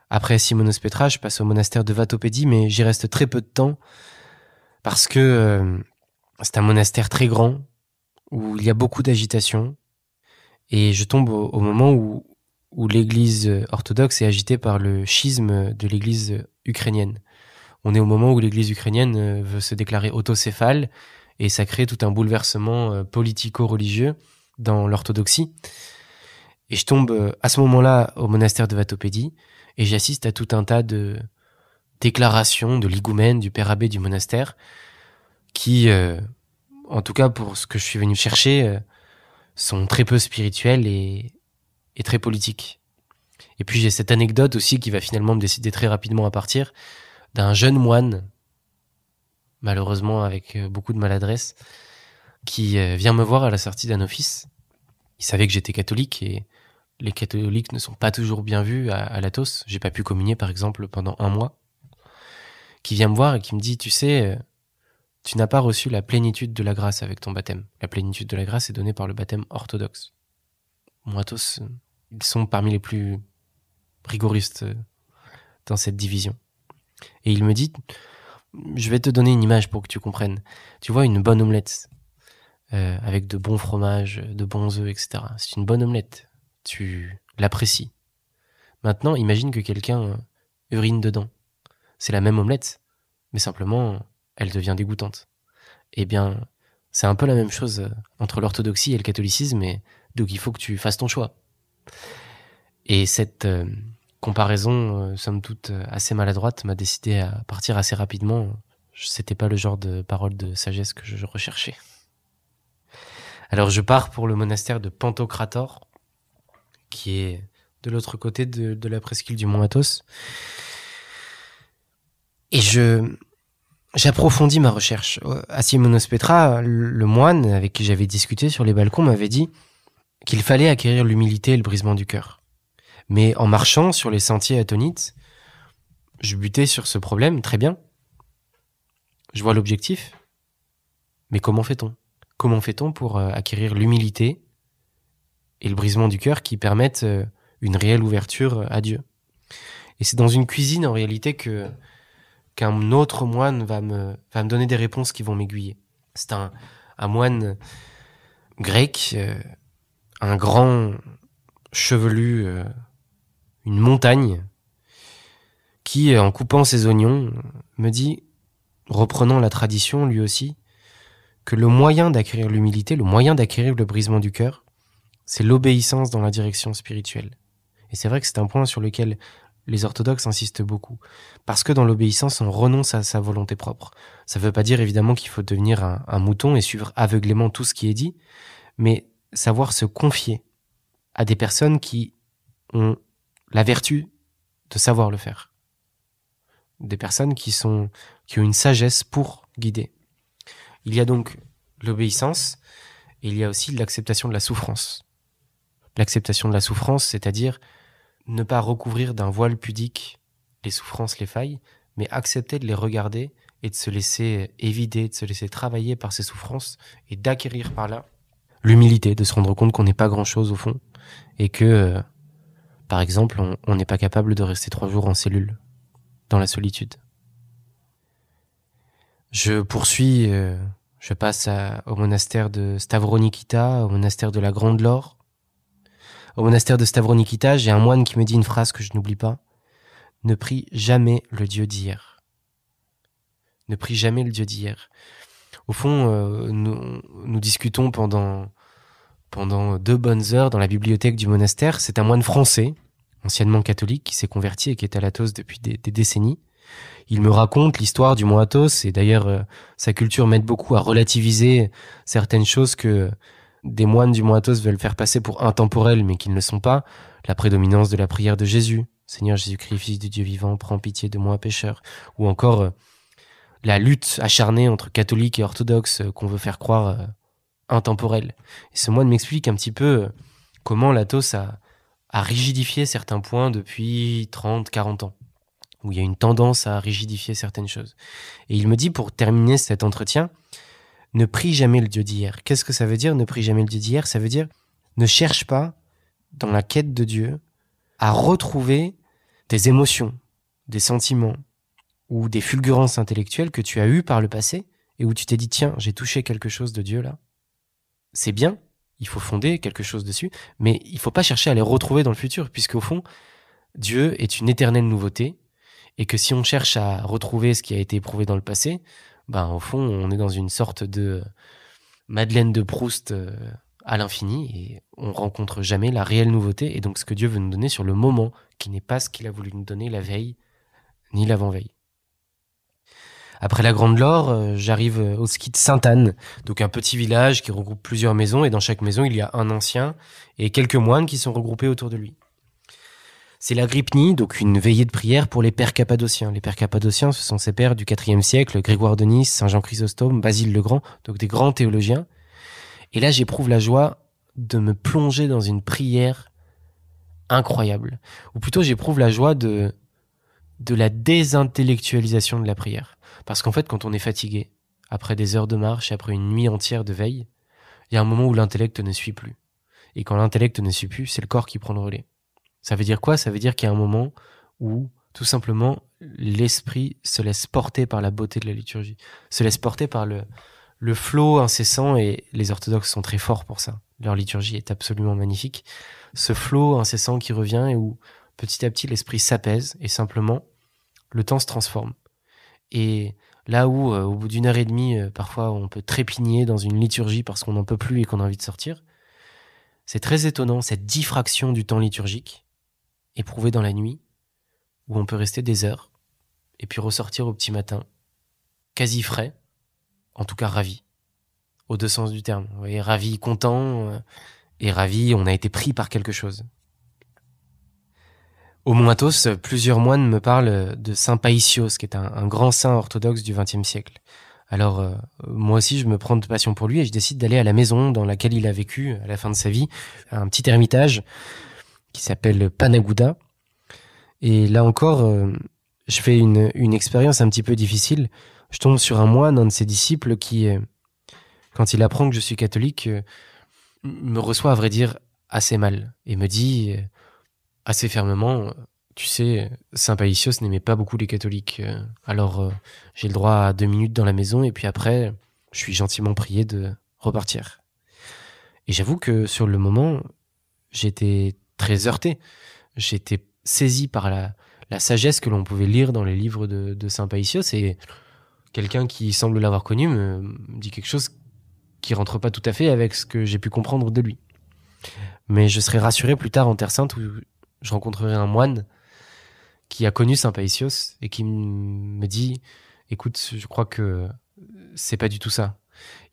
Après Simonos Petra, je passe au monastère de Vatopédie, mais j'y reste très peu de temps parce que euh, c'est un monastère très grand où il y a beaucoup d'agitation et je tombe au, moment où, où l'église orthodoxe est agitée par le schisme de l'église ukrainienne. On est au moment où l'église ukrainienne euh, veut se déclarer autocéphale et ça crée tout un bouleversement euh, politico-religieux dans l'orthodoxie. Et je tombe euh, à ce moment-là au monastère de Vatopédie et j'assiste à tout un tas de déclarations de l'Igoumène, du père abbé du monastère, qui, euh, en tout cas pour ce que je suis venu chercher, sont très peu spirituelles et très politiques. Et puis j'ai cette anecdote aussi qui va finalement me décider très rapidement à partir d'un jeune moine malheureusement avec euh, beaucoup de maladresse, qui euh, vient me voir à la sortie d'un office. Il savait que j'étais catholique et les catholiques ne sont pas toujours bien vus à, l'athos. Latos. J'ai pas pu communier, par exemple, pendant un mois. Qui vient me voir et qui me dit, tu sais, euh, tu n'as pas reçu la plénitude de la grâce avec ton baptême. La plénitude de la grâce est donnée par le baptême orthodoxe. Moi, tous, ils sont parmi les plus rigoristes dans cette division. Et il me dit, je vais te donner une image pour que tu comprennes. Tu vois, une bonne omelette euh, avec de bons fromages, de bons œufs, etc. C'est une bonne omelette. Tu l'apprécies. Maintenant, imagine que quelqu'un euh, urine dedans. C'est la même omelette, mais simplement, elle devient dégoûtante. Eh bien, c'est un peu la même chose euh, entre l'orthodoxie et le catholicisme, et donc il faut que tu fasses ton choix. Et cette, comparaison, euh, somme toute, euh, assez maladroite, m'a décidé à partir assez rapidement. C'était pas le genre de parole de sagesse que je recherchais. Alors je pars pour le monastère de Pantocrator, qui est de l'autre côté de, la presqu'île du Mont Athos. Et je j'approfondis ma recherche. À euh, Simonos le moine avec qui j'avais discuté sur les balcons m'avait dit qu'il fallait acquérir l'humilité et le brisement du cœur. Mais en marchant sur les sentiers atonites, je butais sur ce problème très bien. Je vois l'objectif. Mais comment fait-on Comment fait-on pour euh, acquérir l'humilité et le brisement du cœur qui permettent euh, une réelle ouverture euh, à Dieu Et c'est dans une cuisine en réalité que qu'un autre moine va me, me donner des réponses qui vont m'aiguiller. C'est un, un moine grec, un grand chevelu une montagne, qui, euh, en coupant ses oignons, me dit, reprenant la tradition lui aussi, que le moyen d'acquérir l'humilité, le moyen d'acquérir le brisement du cœur, c'est l'obéissance dans la direction spirituelle. Et c'est vrai que c'est un point sur lequel les orthodoxes insistent beaucoup. Parce que dans l'obéissance, on renonce à sa volonté propre. Ça ne veut pas dire évidemment qu'il faut devenir un, mouton et suivre aveuglément tout ce qui est dit, mais savoir se confier à des personnes qui ont la vertu de savoir le faire. Des personnes qui sont, qui ont une sagesse pour guider. Il y a donc l'obéissance et il y a aussi l'acceptation de la souffrance. L'acceptation de la souffrance, c'est-à-dire ne pas recouvrir d'un voile pudique les souffrances, les failles, mais accepter de les regarder et de se laisser évider, de se laisser travailler par ces souffrances et d'acquérir par là l'humilité, de se rendre compte qu'on n'est pas grand-chose au fond et que euh, par exemple, on n'est pas capable de rester trois jours en cellule, dans la solitude. Je poursuis, euh, je passe au monastère de Stavronikita, au monastère de la Grande lore Au monastère de Stavronikita, j'ai un moine qui me dit une phrase que je n'oublie pas. Ne prie jamais le Dieu d'hier. Ne prie jamais le Dieu d'hier. Au fond, euh, nous discutons pendant pendant deux bonnes heures dans la bibliothèque du monastère. C'est un moine français, anciennement catholique, qui s'est converti et qui est à Latos depuis des, décennies. Il me raconte l'histoire du mont Athos et d'ailleurs euh, sa culture m'aide beaucoup à relativiser certaines choses que des moines du mont Athos veulent faire passer pour intemporelles mais qui ne le sont pas. La prédominance de la prière de Jésus, Seigneur Jésus-Christ, Fils du Dieu vivant, prends pitié de moi pécheur, ou encore euh, la lutte acharnée entre catholiques et orthodoxes euh, qu'on veut faire croire intemporel. Et ce moine m'explique un petit peu euh, comment l'Atos a, a rigidifié certains points depuis 30, 40 ans, où il y a une tendance à rigidifier certaines choses. Et il me dit, pour terminer cet entretien, ne prie jamais le Dieu d'hier. Qu'est-ce que ça veut dire, ne prie jamais le Dieu d'hier Ça veut dire, ne cherche pas, dans la quête de Dieu, à retrouver des émotions, des sentiments ou des fulgurances intellectuelles que tu as eues par le passé et où tu t'es dit, tiens, j'ai touché quelque chose de Dieu là, c'est bien, il faut fonder quelque chose dessus, mais il faut pas chercher à les retrouver dans le futur, au fond, Dieu est une éternelle nouveauté, et que si on cherche à retrouver ce qui a été éprouvé dans le passé, ben au fond, on est dans une sorte de Madeleine de Proust euh, à l'infini, et on rencontre jamais la réelle nouveauté, et donc ce que Dieu veut nous donner sur le moment, qui n'est pas ce qu'il a voulu nous donner la veille, ni l'avant-veille. Après la Grande lore euh, j'arrive euh, au ski de Sainte-Anne, donc un petit village qui regroupe plusieurs maisons, et dans chaque maison, il y a un ancien et quelques moines qui sont regroupés autour de lui. C'est la Gripni, donc une veillée de prière pour les pères cappadociens. Les pères cappadociens, ce sont ces pères du IVe siècle, Grégoire de Nice, Saint Jean Chrysostome, Basile le Grand, donc des grands théologiens. Et là, j'éprouve la joie de me plonger dans une prière incroyable. Ou plutôt, j'éprouve la joie de, de la désintellectualisation de la prière. Parce qu'en fait, quand on est fatigué, après des heures de marche après une nuit entière de veille, il y a un moment où l'intellect ne suit plus. Et quand l'intellect ne suit plus, c'est le corps qui prend le relais. Ça veut dire quoi Ça veut dire qu'il y a un moment où, tout simplement, l'esprit se laisse porter par la beauté de la liturgie, se laisse porter par le, le flot incessant, et les orthodoxes sont très forts pour ça. Leur liturgie est absolument magnifique. Ce flot incessant qui revient et où, petit à petit, l'esprit s'apaise et simplement, le temps se transforme. Et là où, euh, au bout d'une heure et demie, euh, parfois on peut trépigner dans une liturgie parce qu'on n'en peut plus et qu'on a envie de sortir, c'est très étonnant cette diffraction du temps liturgique, éprouvée dans la nuit, où on peut rester des heures et puis ressortir au petit matin, quasi frais, en tout cas ravi, au deux sens du terme. Vous voyez, ravi, content, euh, et ravi, on a été pris par quelque chose. Au Athos, plusieurs moines me parlent de Saint Païsios, qui est un, grand saint orthodoxe du XXe siècle. Alors, euh, moi aussi, je me prends de passion pour lui et je décide d'aller à la maison dans laquelle il a vécu à la fin de sa vie, un petit ermitage qui s'appelle Panagouda. Et là encore, euh, je fais une, expérience un petit peu difficile. Je tombe sur un moine, un de ses disciples, qui, euh, quand il apprend que je suis catholique, me reçoit, à vrai dire, assez mal et me dit assez fermement, tu sais, Saint Païsios n'aimait pas beaucoup les catholiques. Alors, euh, j'ai le droit à deux minutes dans la maison et puis après, je suis gentiment prié de repartir. Et j'avoue que sur le moment, j'étais très heurté. J'étais saisi par la, sagesse que l'on pouvait lire dans les livres de, Saint Païsios et quelqu'un qui semble l'avoir connu me dit quelque chose qui rentre pas tout à fait avec ce que j'ai pu comprendre de lui. Mais je serai rassuré plus tard en Terre Sainte où je rencontrerai un moine qui a connu Saint Païsios et qui me dit écoute, je crois que c'est pas du tout ça.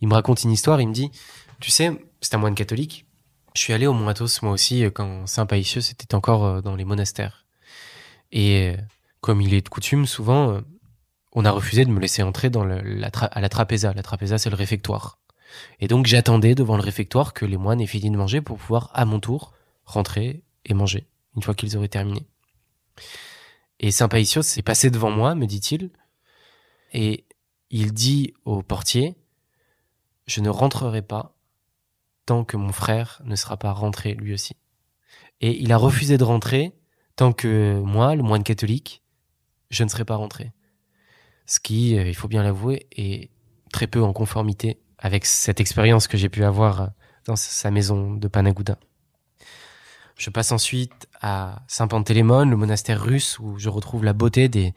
Il me raconte une histoire, il me dit tu sais, c'est un moine catholique. Je suis allé au Mont Athos moi aussi quand Saint Païsios était encore euh, dans les monastères. Et euh, comme il est de coutume, souvent, euh, on a refusé de me laisser entrer dans à la trapéza. La trapéza, c'est le réfectoire. Et donc j'attendais devant le réfectoire que les moines aient fini de manger pour pouvoir à mon tour rentrer et manger une fois qu'ils auraient terminé. Et saint Paisios s'est passé devant moi, me dit-il, et il dit au portier, je ne rentrerai pas tant que mon frère ne sera pas rentré lui aussi. Et il a refusé de rentrer tant que moi, le moine catholique, je ne serai pas rentré. Ce qui, euh, il faut bien l'avouer, est très peu en conformité avec cette expérience que j'ai pu avoir euh, dans sa maison de Panagouda. Je passe ensuite à Saint-Pantélémon, le monastère russe, où je retrouve la beauté de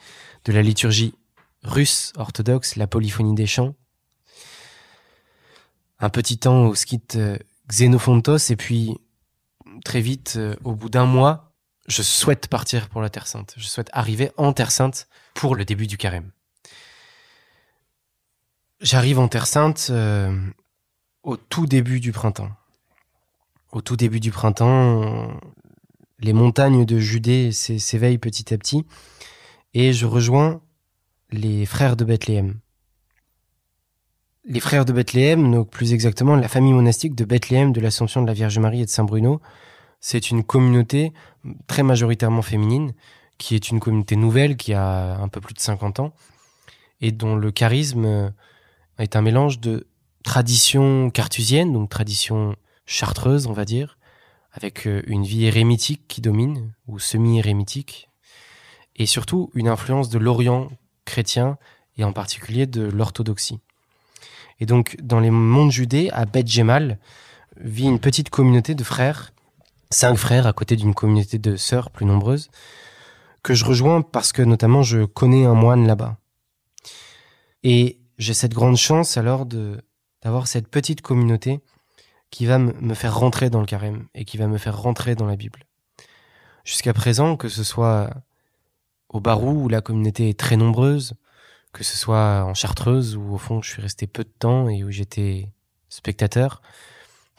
la liturgie russe orthodoxe, la polyphonie des chants. Un petit temps au skit euh, Xenophontos, et puis très vite, euh, au bout d'un mois, je souhaite partir pour la Terre Sainte. Je souhaite arriver en Terre Sainte pour le début du carême. J'arrive en Terre Sainte euh, au tout début du printemps au tout début du printemps, euh, les montagnes de Judée s'éveillent petit à petit, et je rejoins les frères de Bethléem. Les frères de Bethléem, donc plus exactement la famille monastique de Bethléem de l'Assomption de la Vierge Marie et de Saint Bruno, c'est une communauté très majoritairement féminine, qui est une communauté nouvelle, qui a un peu plus de 50 ans, et dont le charisme euh, est un mélange de tradition cartusienne, donc tradition chartreuse, on va dire, avec euh, une vie érémitique qui domine, ou semi-érémitique, et surtout une influence de l'Orient chrétien, et en particulier de l'orthodoxie. Et donc, dans les mondes judés, à Beth Jemal, vit une petite communauté de frères, cinq frères à côté d'une communauté de sœurs plus nombreuses, que je rejoins parce que notamment je connais un moine là-bas. Et j'ai cette grande chance alors de d'avoir cette petite communauté qui va me faire rentrer dans le carême et qui va me faire rentrer dans la Bible. Jusqu'à présent, que ce soit au Barou où la communauté est très nombreuse, que ce soit en Chartreuse où au fond je suis resté peu de temps et où j'étais spectateur,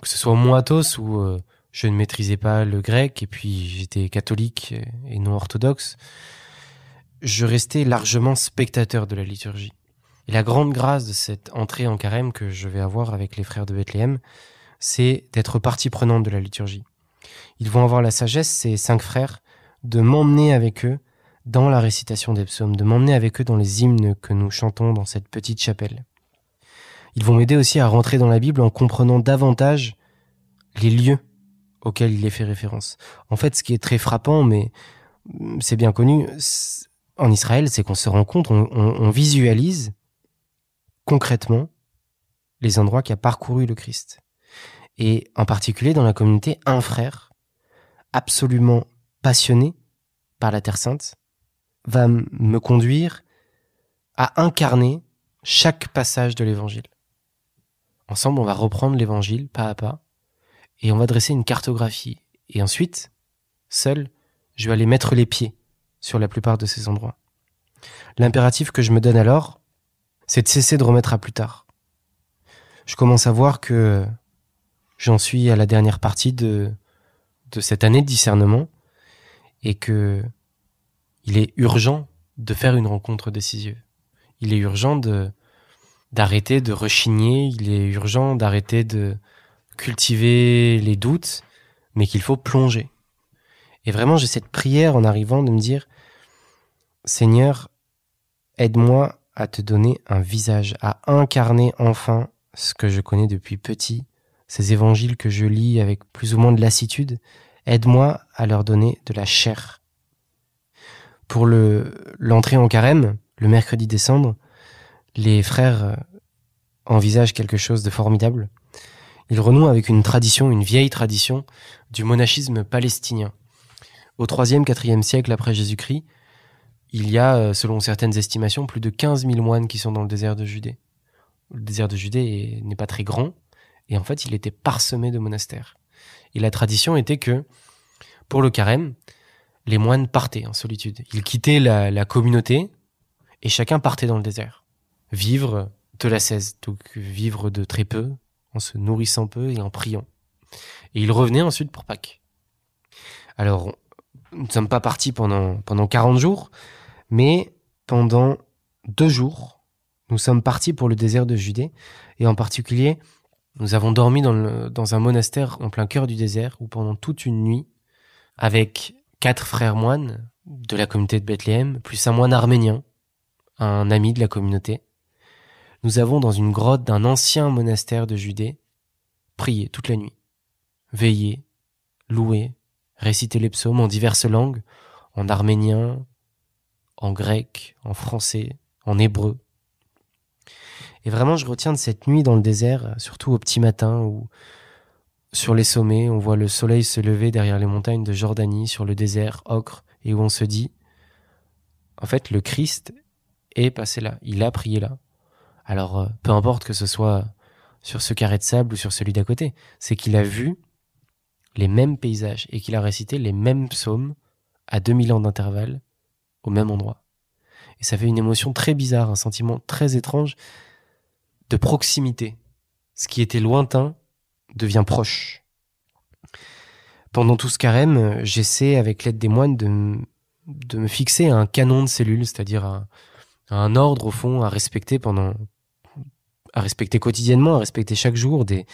que ce soit au Mont Athos où euh, je ne maîtrisais pas le grec et puis j'étais catholique et non orthodoxe, je restais largement spectateur de la liturgie. Et la grande grâce de cette entrée en carême que je vais avoir avec les frères de Bethléem, c'est d'être partie prenante de la liturgie. Ils vont avoir la sagesse, ces cinq frères, de m'emmener avec eux dans la récitation des psaumes, de m'emmener avec eux dans les hymnes que nous chantons dans cette petite chapelle. Ils vont m'aider aussi à rentrer dans la Bible en comprenant davantage les lieux auxquels il est fait référence. En fait, ce qui est très frappant, mais c'est bien connu, en Israël, c'est qu'on se rencontre, on, on, on visualise concrètement les endroits qu'a parcouru le Christ et en particulier dans la communauté, un frère absolument passionné par la Terre Sainte va me conduire à incarner chaque passage de l'Évangile. Ensemble, on va reprendre l'Évangile pas à pas et on va dresser une cartographie. Et ensuite, seul, je vais aller mettre les pieds sur la plupart de ces endroits. L'impératif que je me donne alors, c'est de cesser de remettre à plus tard. Je commence à voir que j'en suis à la dernière partie de, cette année de discernement et que il est urgent de faire une rencontre décisive. Il est urgent d'arrêter de rechigner, il est urgent d'arrêter de cultiver les doutes, mais qu'il faut plonger. Et vraiment, j'ai cette prière en arrivant de me dire, Seigneur, aide-moi à te donner un visage, à incarner enfin ce que je connais depuis petit, ces évangiles que je lis avec plus ou moins de lassitude, aide-moi à leur donner de la chair. Pour le, l'entrée en carême, le mercredi décembre, les frères euh, envisagent quelque chose de formidable. Ils renouent avec une tradition, une vieille tradition du monachisme palestinien. Au 3e, 4e siècle après Jésus-Christ, il y a, euh, selon certaines estimations, plus de 15 000 moines qui sont dans le désert de Judée. Le désert de Judée n'est pas très grand, et en fait, il était parsemé de monastères. Et la tradition était que, pour le carême, les moines partaient en solitude. Ils quittaient la, communauté et chacun partait dans le désert. Vivre de la 16, donc vivre de très peu, en se nourrissant peu et en priant. Et ils revenaient ensuite pour Pâques. Alors, nous ne sommes pas partis pendant, pendant 40 jours, mais pendant deux jours, nous sommes partis pour le désert de Judée, et en particulier nous avons dormi dans, le, dans un monastère en plein cœur du désert où pendant toute une nuit, avec quatre frères moines de la communauté de Bethléem, plus un moine arménien, un ami de la communauté, nous avons dans une grotte d'un ancien monastère de Judée prié toute la nuit, veillé, loué, récité les psaumes en diverses langues, en arménien, en grec, en français, en hébreu, et vraiment, je retiens de cette nuit dans le désert, euh, surtout au petit matin où, sur les sommets, on voit le soleil se lever derrière les montagnes de Jordanie, sur le désert ocre, et où on se dit, en fait, le Christ est passé là, il a prié là. Alors, euh, peu importe que ce soit sur ce carré de sable ou sur celui d'à côté, c'est qu'il a vu les mêmes paysages et qu'il a récité les mêmes psaumes à 2000 ans d'intervalle au même endroit. Et ça fait une émotion très bizarre, un sentiment très étrange de proximité. Ce qui était lointain devient proche. Pendant tout ce carême, j'essaie, avec l'aide des moines, de, de, me fixer à un canon de cellules, c'est-à-dire à, un ordre, au fond, à respecter pendant à respecter quotidiennement, à respecter chaque jour des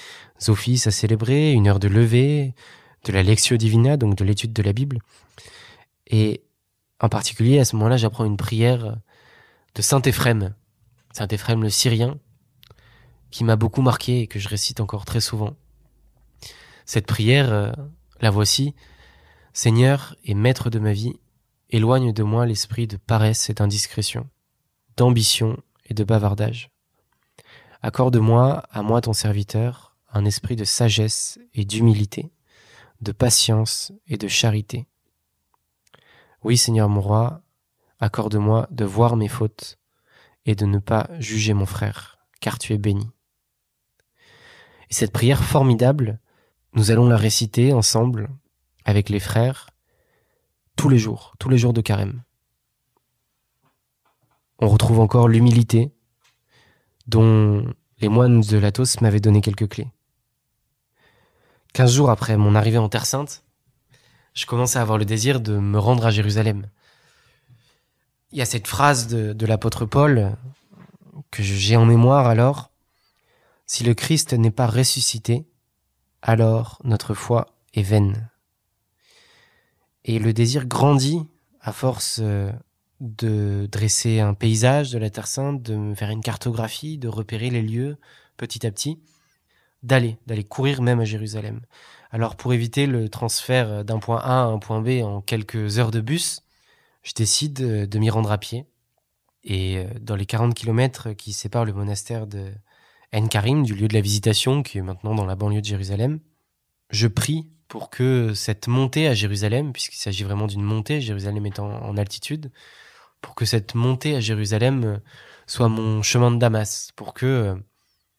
offices à célébrer, une heure de lever, de la lectio divina, donc de l'étude de la Bible. Et en particulier, à ce moment-là, j'apprends une prière de Saint Éphrem, Saint Éphrem le Syrien, qui m'a beaucoup marqué et que je récite encore très souvent. Cette prière, euh, la voici. Seigneur et Maître de ma vie, éloigne de moi l'esprit de paresse et d'indiscrétion, d'ambition et de bavardage. Accorde-moi, à moi ton serviteur, un esprit de sagesse et d'humilité, de patience et de charité. Oui, Seigneur mon roi, accorde-moi de voir mes fautes et de ne pas juger mon frère, car tu es béni. Et cette prière formidable, nous allons la réciter ensemble avec les frères tous les jours, tous les jours de carême. On retrouve encore l'humilité dont les moines de Latos m'avaient donné quelques clés. Quinze jours après mon arrivée en Terre Sainte, je commence à avoir le désir de me rendre à Jérusalem. Il y a cette phrase de l'apôtre Paul que j'ai en mémoire alors, si le Christ n'est pas ressuscité, alors notre foi est vaine. Et le désir grandit à force euh, de dresser un paysage de la Terre Sainte, de faire une cartographie, de repérer les lieux petit à petit, d'aller, d'aller courir même à Jérusalem. Alors pour éviter le transfert d'un point A à un point B en quelques heures de bus, je décide euh, de m'y rendre à pied. Et euh, dans les 40 km qui séparent le monastère de en Karim, du lieu de la visitation, qui est maintenant dans la banlieue de Jérusalem. Je prie pour que cette montée à Jérusalem, puisqu'il s'agit vraiment d'une montée, Jérusalem étant en altitude, pour que cette montée à Jérusalem euh, soit mon chemin de Damas, pour que, euh,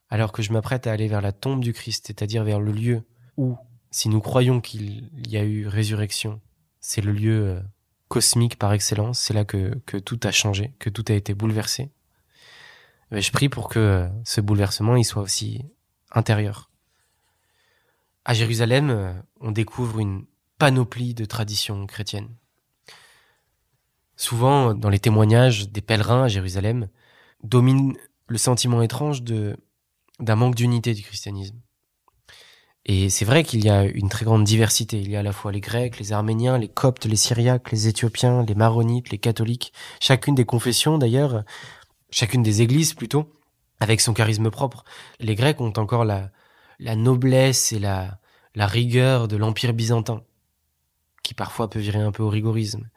alors que je m'apprête à aller vers la tombe du Christ, c'est-à-dire vers le lieu où, si nous croyons qu'il y a eu résurrection, c'est le lieu euh, cosmique par excellence, c'est là que tout a changé, que tout a été bouleversé, je prie pour que euh, ce bouleversement il soit aussi intérieur. À Jérusalem, euh, on découvre une panoplie de traditions chrétiennes. Souvent, euh, dans les témoignages des pèlerins à Jérusalem, domine le sentiment étrange de d'un manque d'unité du christianisme. Et c'est vrai qu'il y a une très grande diversité. Il y a à la fois les Grecs, les Arméniens, les Coptes, les Syriaques, les Éthiopiens, les Maronites, les catholiques. Chacune des confessions, d'ailleurs, chacune des églises plutôt, avec son charisme propre. Les Grecs ont encore la, noblesse et la, la rigueur de l'Empire byzantin, qui parfois peut virer un peu au rigorisme.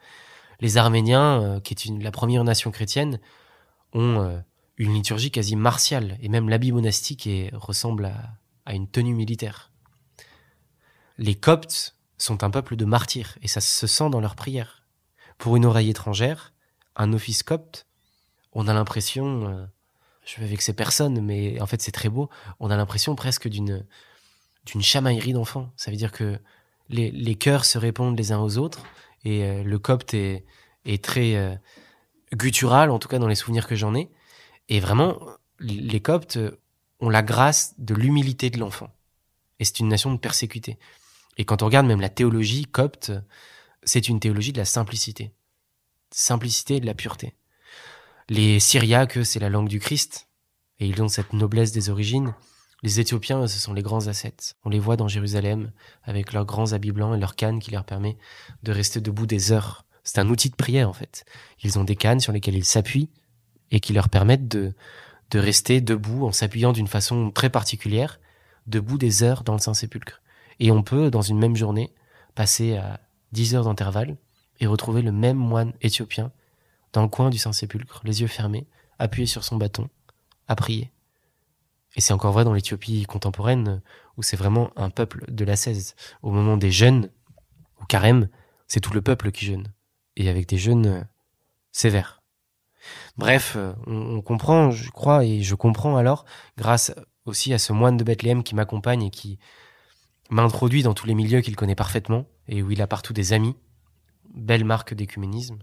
Les Arméniens, euh, qui est la première nation chrétienne, ont euh, une liturgie quasi martiale, et même l'habit monastique ressemble à, à une tenue militaire. Les Coptes sont un peuple de martyrs, et ça se sent dans leurs prières. Pour une oreille étrangère, un office copte on a l'impression, euh, je vais ces personnes, mais en fait c'est très beau, on a l'impression presque d'une d'une chamaillerie d'enfants. Ça veut dire que les, les cœurs se répondent les uns aux autres et euh, le copte est, est très euh, guttural, en tout cas dans les souvenirs que j'en ai. Et vraiment, les coptes ont la grâce de l'humilité de l'enfant. Et c'est une nation de persécutés. Et quand on regarde même la théologie copte, c'est une théologie de la simplicité. Simplicité et de la pureté. Les Syriaques, c'est la langue du Christ, et ils ont cette noblesse des origines. Les Éthiopiens, ce sont les grands ascètes. On les voit dans Jérusalem avec leurs grands habits blancs et leurs cannes qui leur permettent de rester debout des heures. C'est un outil de prière en fait. Ils ont des cannes sur lesquelles ils s'appuient et qui leur permettent de, de rester debout en s'appuyant d'une façon très particulière, debout des heures dans le Saint-Sépulcre. Et on peut, dans une même journée, passer à 10 heures d'intervalle et retrouver le même moine éthiopien dans le coin du Saint-Sépulcre, les yeux fermés, appuyé sur son bâton, à prier. Et c'est encore vrai dans l'Éthiopie contemporaine, où c'est vraiment un peuple de la 16. Au moment des jeûnes, au carême, c'est tout le peuple qui jeûne. Et avec des jeûnes euh, sévères. Bref, euh, on, on, comprend, je crois, et je comprends alors, grâce aussi à ce moine de Bethléem qui m'accompagne et qui m'introduit dans tous les milieux qu'il connaît parfaitement, et où il a partout des amis. Belle marque d'écuménisme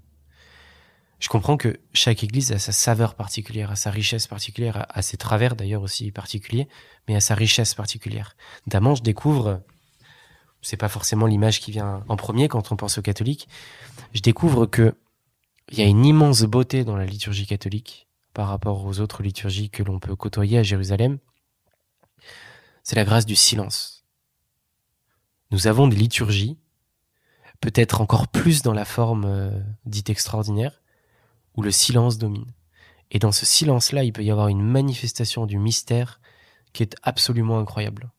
je comprends que chaque église a sa saveur particulière, a sa richesse particulière, a, ses travers d'ailleurs aussi particuliers, mais à sa richesse particulière. Notamment, je découvre, c'est pas forcément l'image qui vient en premier quand on pense aux catholiques, je découvre que il y a une immense beauté dans la liturgie catholique par rapport aux autres liturgies que l'on peut côtoyer à Jérusalem. C'est la grâce du silence. Nous avons des liturgies, peut-être encore plus dans la forme euh, dite extraordinaire, où le silence domine. Et dans ce silence-là, il peut y avoir une manifestation du mystère qui est absolument incroyable.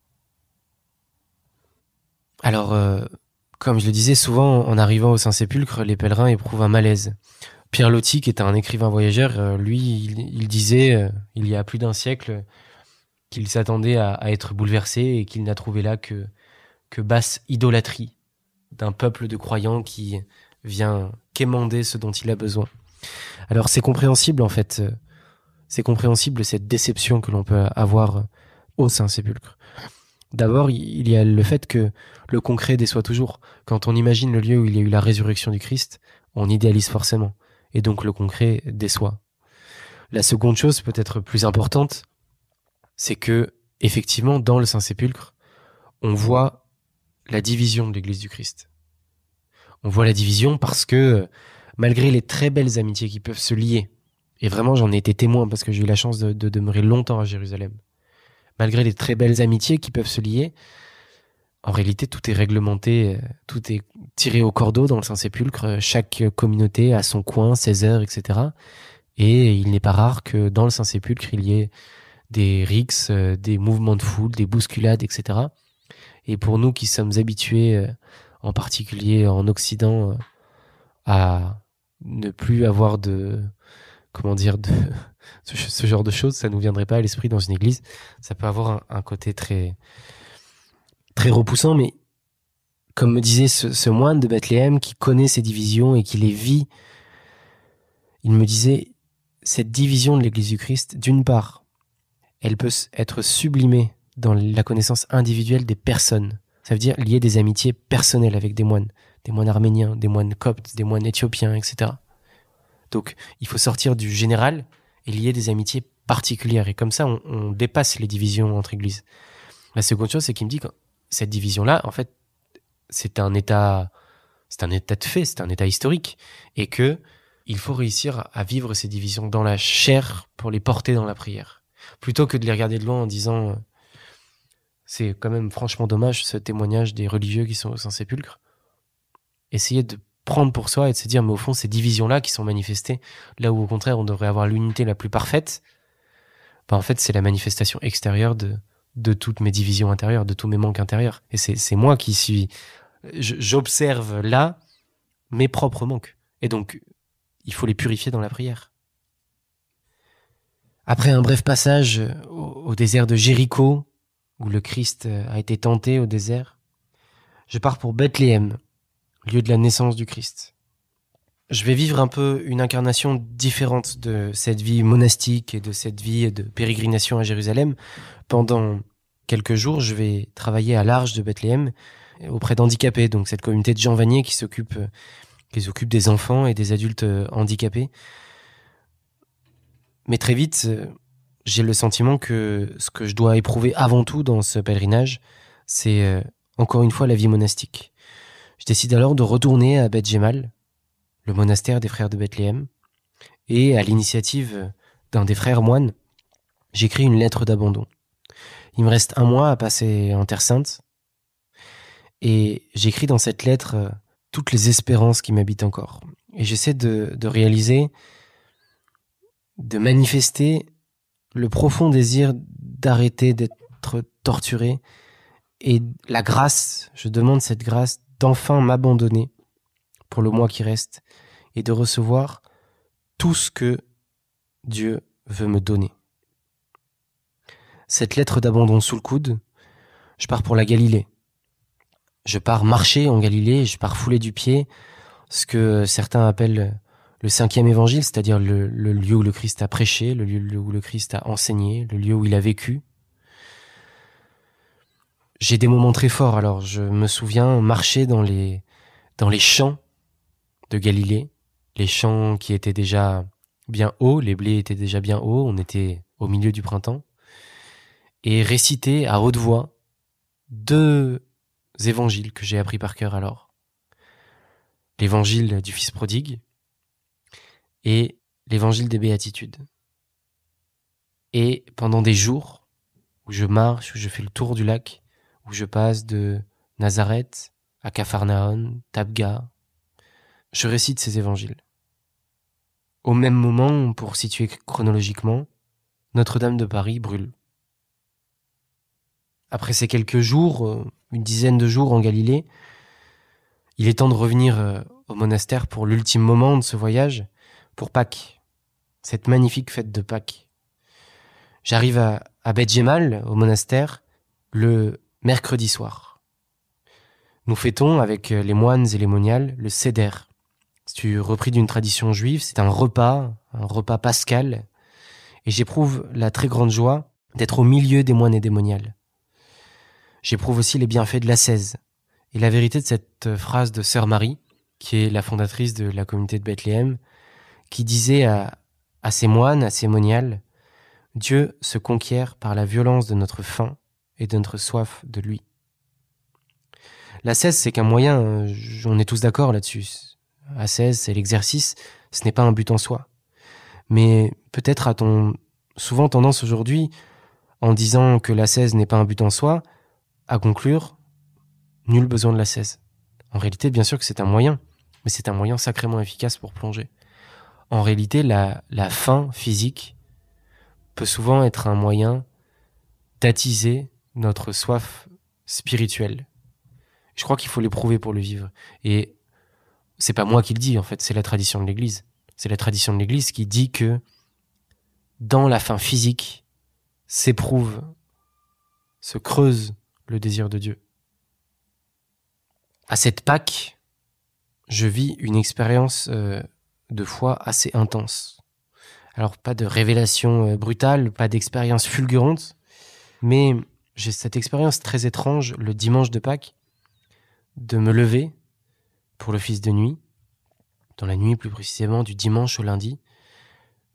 Alors, euh, comme je le disais souvent, en arrivant au Saint-Sépulcre, les pèlerins éprouvent un malaise. Pierre Loti, qui était un écrivain voyageur, euh, lui, il, disait, euh, il y a plus d'un siècle, qu'il s'attendait à, être bouleversé et qu'il n'a trouvé là que, que basse idolâtrie d'un peuple de croyants qui vient quémander ce dont il a besoin. Alors c'est compréhensible en fait, euh, c'est compréhensible cette déception que l'on peut avoir euh, au Saint-Sépulcre. D'abord, il y a le fait que le concret déçoit toujours. Quand on imagine le lieu où il y a eu la résurrection du Christ, on idéalise forcément, et donc le concret déçoit. La seconde chose, peut-être plus importante, c'est que effectivement, dans le Saint-Sépulcre, on voit la division de l'Église du Christ. On voit la division parce que malgré les très belles amitiés qui peuvent se lier, et vraiment j'en ai été témoin parce que j'ai eu la chance de, demeurer longtemps à Jérusalem, malgré les très belles amitiés qui peuvent se lier, en réalité tout est réglementé, euh, tout est tiré au cordeau dans le Saint-Sépulcre, chaque communauté a son coin, ses heures, etc. Et il n'est pas rare que dans le Saint-Sépulcre, il y ait des rixes, euh, des mouvements de foule, des bousculades, etc. Et pour nous qui sommes habitués, euh, en particulier en Occident, à ne plus avoir de comment dire de *laughs* ce, genre de choses, ça nous viendrait pas à l'esprit dans une église. Ça peut avoir un, côté très très repoussant, mais comme me disait ce, ce, moine de Bethléem qui connaît ces divisions et qui les vit, il me disait cette division de l'Église du Christ, d'une part, elle peut être sublimée dans la connaissance individuelle des personnes. Ça veut dire lier des amitiés personnelles avec des moines, des moines arméniens, des moines coptes, des moines éthiopiens, etc. Donc il faut sortir du général et lier des amitiés particulières. Et comme ça, on, dépasse les divisions entre églises. La seconde chose, c'est qu'il me dit que cette division-là, en fait, c'est un état, c'est un état de fait, c'est un état historique, et que il faut réussir à vivre ces divisions dans la chair pour les porter dans la prière, plutôt que de les regarder de loin en disant euh, c'est quand même franchement dommage ce témoignage des religieux qui sont sans sépulcre essayer de prendre pour soi et de se dire, mais au fond, ces divisions-là qui sont manifestées, là où au contraire on devrait avoir l'unité la plus parfaite, bah, en fait, c'est la manifestation extérieure de, de toutes mes divisions intérieures, de tous mes manques intérieurs. Et c'est moi qui suis. J'observe là mes propres manques. Et donc, il faut les purifier dans la prière. Après un bref passage au désert de Jéricho, où le Christ a été tenté au désert, je pars pour Bethléem, lieu de la naissance du Christ. Je vais vivre un peu une incarnation différente de cette vie monastique et de cette vie de pérégrination à Jérusalem. Pendant quelques jours, je vais travailler à l'Arche de Bethléem auprès d'handicapés, donc cette communauté de Jean Vanier qui s'occupe qui s'occupe des enfants et des adultes euh, handicapés. Mais très vite, euh, j'ai le sentiment que ce que je dois éprouver avant tout dans ce pèlerinage, c'est euh, encore une fois la vie monastique. Je décide alors de retourner à bet le monastère des frères de Bethléem, et à l'initiative d'un des frères moines, j'écris une lettre d'abandon. Il me reste un mois à passer en Terre Sainte, et j'écris dans cette lettre euh, toutes les espérances qui m'habitent encore. Et j'essaie de, de réaliser, de manifester le profond désir d'arrêter d'être torturé et la grâce, je demande cette grâce d'enfin m'abandonner pour le mois qui reste et de recevoir tout ce que Dieu veut me donner. Cette lettre d'abandon sous le coude, je pars pour la Galilée. Je pars marcher en Galilée, je pars fouler du pied ce que certains appellent le cinquième évangile, c'est-à-dire le, le, lieu où le Christ a prêché, le lieu où le Christ a enseigné, le lieu où il a vécu, j'ai des moments très forts. Alors, je me souviens marcher dans les, dans les champs de Galilée, les champs qui étaient déjà bien hauts, les blés étaient déjà bien hauts, on était au milieu du printemps, et réciter à haute voix deux évangiles que j'ai appris par cœur alors. L'évangile du Fils prodigue et l'évangile des béatitudes. Et pendant des jours où je marche, où je fais le tour du lac, où je passe de Nazareth à Capharnaüm, Tabga. Je récite ces évangiles. Au même moment, pour situer chronologiquement, Notre-Dame de Paris brûle. Après ces quelques jours, euh, une dizaine de jours en Galilée, il est temps de revenir euh, au monastère pour l'ultime moment de ce voyage, pour Pâques, cette magnifique fête de Pâques. J'arrive à, à au monastère, le mercredi soir. Nous fêtons avec euh, les moines et les moniales le Céder. C'est repris d'une tradition juive, c'est un repas, un repas pascal, et j'éprouve la très grande joie d'être au milieu des moines et des moniales. J'éprouve aussi les bienfaits de la l'ascèse et la vérité de cette euh, phrase de Sœur Marie, qui est la fondatrice de la communauté de Bethléem, qui disait à, à ses moines, à ses moniales, Dieu se conquiert par la violence de notre faim et de notre soif de lui. La cesse, c'est qu'un moyen, euh, on est tous d'accord là-dessus. À 16, c'est l'exercice, ce n'est pas un but en soi. Mais peut-être a-t-on souvent tendance aujourd'hui, en disant que la 16 n'est pas un but en soi, à conclure nul besoin de la 16. En réalité, bien sûr que c'est un moyen, mais c'est un moyen sacrément efficace pour plonger. En réalité, la, la faim physique peut souvent être un moyen d'attiser notre soif spirituelle. Je crois qu'il faut l'éprouver pour le vivre. Et c'est pas moi qui le dis, en fait, c'est la tradition de l'Église. C'est la tradition de l'Église qui dit que dans la fin physique s'éprouve, se creuse le désir de Dieu. À cette Pâque, je vis une expérience euh, de foi assez intense. Alors pas de révélation euh, brutale, pas d'expérience fulgurante, mais j'ai cette expérience très étrange le dimanche de Pâques de me lever pour l'office de nuit, dans la nuit plus précisément du dimanche au lundi,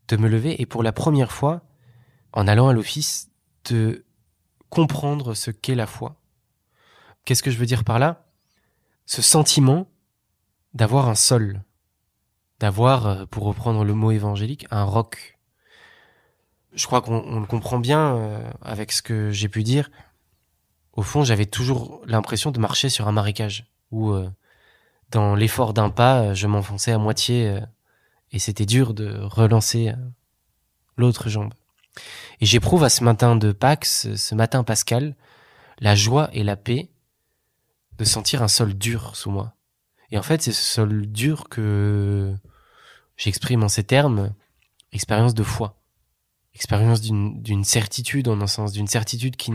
de me lever et pour la première fois, en allant à l'office, de comprendre ce qu'est la foi. Qu'est-ce que je veux dire par là Ce sentiment d'avoir un sol, d'avoir, euh, pour reprendre le mot évangélique, un roc, je crois qu'on le comprend bien euh, avec ce que j'ai pu dire. Au fond, j'avais toujours l'impression de marcher sur un marécage où, euh, dans l'effort d'un pas, euh, je m'enfonçais à moitié et c'était dur de relancer l'autre jambe. Et j'éprouve à ce matin de Pâques, ce matin pascal, la joie et la paix de sentir un sol dur sous moi. Et en fait, c'est ce sol dur que j'exprime en ces termes, expérience de foi expérience d'une certitude, en un sens, d'une certitude qui,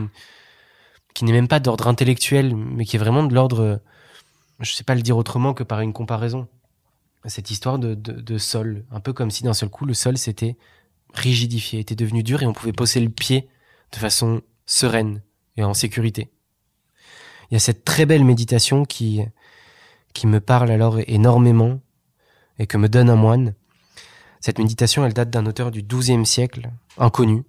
qui n'est même pas d'ordre intellectuel, mais qui est vraiment de l'ordre, je ne sais pas le dire autrement que par une comparaison. Cette histoire de, sol, un peu comme si d'un seul coup le sol s'était rigidifié, était devenu dur et on pouvait poser le pied de façon sereine et en sécurité. Il y a cette très belle méditation qui, qui me parle alors énormément et que me donne un moine cette méditation, elle date d'un auteur du XIIe siècle, inconnu.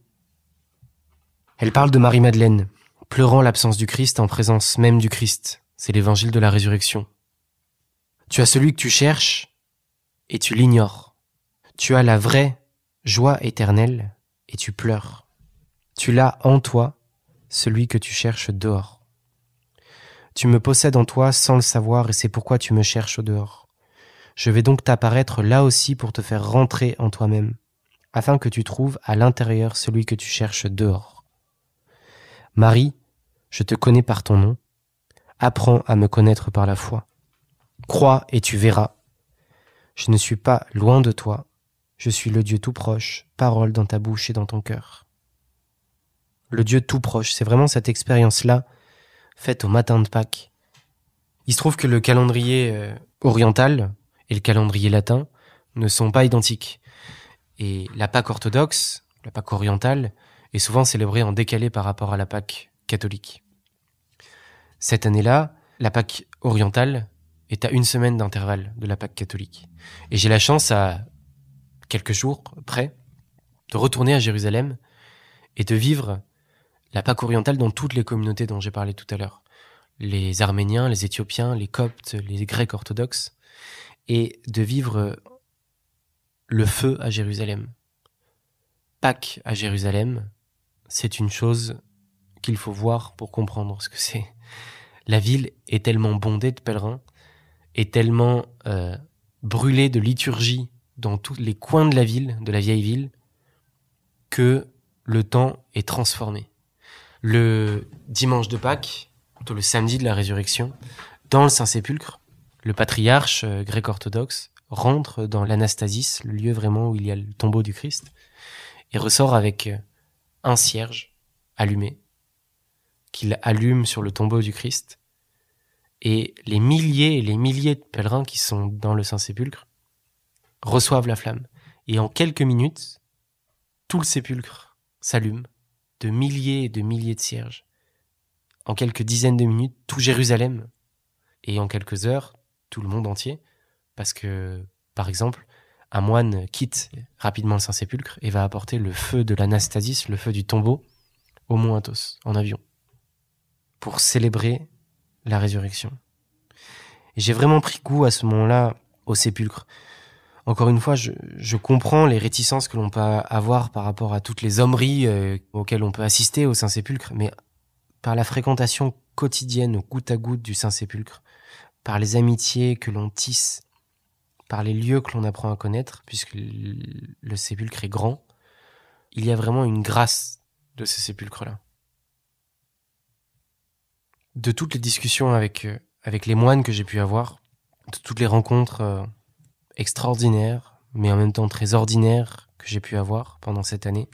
Elle parle de Marie-Madeleine, pleurant l'absence du Christ en présence même du Christ. C'est l'évangile de la résurrection. Tu as celui que tu cherches et tu l'ignores. Tu as la vraie joie éternelle et tu pleures. Tu l'as en toi, celui que tu cherches dehors. Tu me possèdes en toi sans le savoir et c'est pourquoi tu me cherches au dehors. Je vais donc t'apparaître là aussi pour te faire rentrer en toi-même, afin que tu trouves à l'intérieur celui que tu cherches dehors. Marie, je te connais par ton nom. Apprends à me connaître par la foi. Crois et tu verras. Je ne suis pas loin de toi, je suis le Dieu tout proche, parole dans ta bouche et dans ton cœur. Le Dieu tout proche, c'est vraiment cette expérience-là, faite au matin de Pâques. Il se trouve que le calendrier euh, oriental et le calendrier latin ne sont pas identiques. Et la Pâque orthodoxe, la Pâque orientale, est souvent célébrée en décalé par rapport à la Pâque catholique. Cette année-là, la Pâque orientale est à une semaine d'intervalle de la Pâque catholique. Et j'ai la chance, à quelques jours près, de retourner à Jérusalem et de vivre la Pâque orientale dans toutes les communautés dont j'ai parlé tout à l'heure. Les Arméniens, les Éthiopiens, les Coptes, les Grecs orthodoxes et de vivre le feu à Jérusalem. Pâques à Jérusalem, c'est une chose qu'il faut voir pour comprendre ce que c'est. La ville est tellement bondée de pèlerins, est tellement euh, brûlée de liturgie dans tous les coins de la ville, de la vieille ville, que le temps est transformé. Le dimanche de Pâques, plutôt le samedi de la résurrection, dans le Saint-Sépulcre, le patriarche euh, grec orthodoxe rentre dans l'anastasis, le lieu vraiment où il y a le tombeau du Christ, et ressort avec euh, un cierge allumé, qu'il allume sur le tombeau du Christ, et les milliers et les milliers de pèlerins qui sont dans le Saint-Sépulcre reçoivent la flamme. Et en quelques minutes, tout le sépulcre s'allume, de milliers et de milliers de cierges. En quelques dizaines de minutes, tout Jérusalem. Et en quelques heures, tout le monde entier, parce que, par exemple, un moine quitte rapidement le Saint-Sépulcre et va apporter le feu de l'anastasis, le feu du tombeau, au mont Athos, en avion, pour célébrer la résurrection. j'ai vraiment pris goût à ce moment-là au sépulcre. Encore une fois, je, comprends les réticences que l'on peut avoir par rapport à toutes les hommeries euh, auxquelles on peut assister au Saint-Sépulcre, mais par la fréquentation quotidienne, au goutte à goutte du Saint-Sépulcre, par les amitiés que l'on tisse, par les lieux que l'on apprend à connaître, puisque le sépulcre est grand, il y a vraiment une grâce de ce sépulcre-là. De toutes les discussions avec, euh, avec les moines que j'ai pu avoir, de toutes les rencontres euh, extraordinaires, mais en même temps très ordinaires que j'ai pu avoir pendant cette année,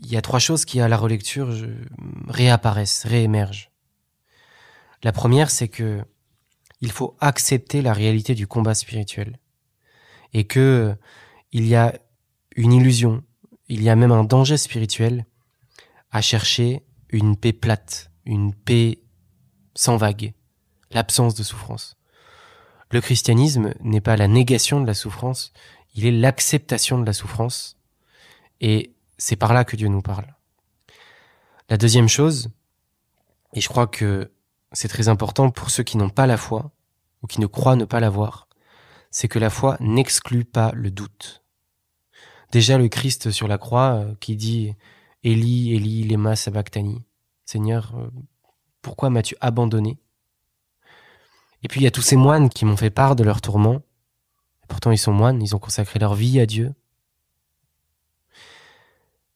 il y a trois choses qui, à la relecture, réapparaissent, réémergent. La première, c'est que il faut accepter la réalité du combat spirituel et que il y a une illusion, il y a même un danger spirituel à chercher une paix plate, une paix sans vague, l'absence de souffrance. Le christianisme n'est pas la négation de la souffrance, il est l'acceptation de la souffrance et c'est par là que Dieu nous parle. La deuxième chose, et je crois que c'est très important pour ceux qui n'ont pas la foi, ou qui ne croient ne pas l'avoir, c'est que la foi n'exclut pas le doute. Déjà le Christ sur la croix euh, qui dit Élie, Élie, lema sabachthani. Seigneur, euh, pourquoi m'as-tu abandonné Et puis il y a tous ces moines qui m'ont fait part de leurs tourment. Pourtant ils sont moines, ils ont consacré leur vie à Dieu.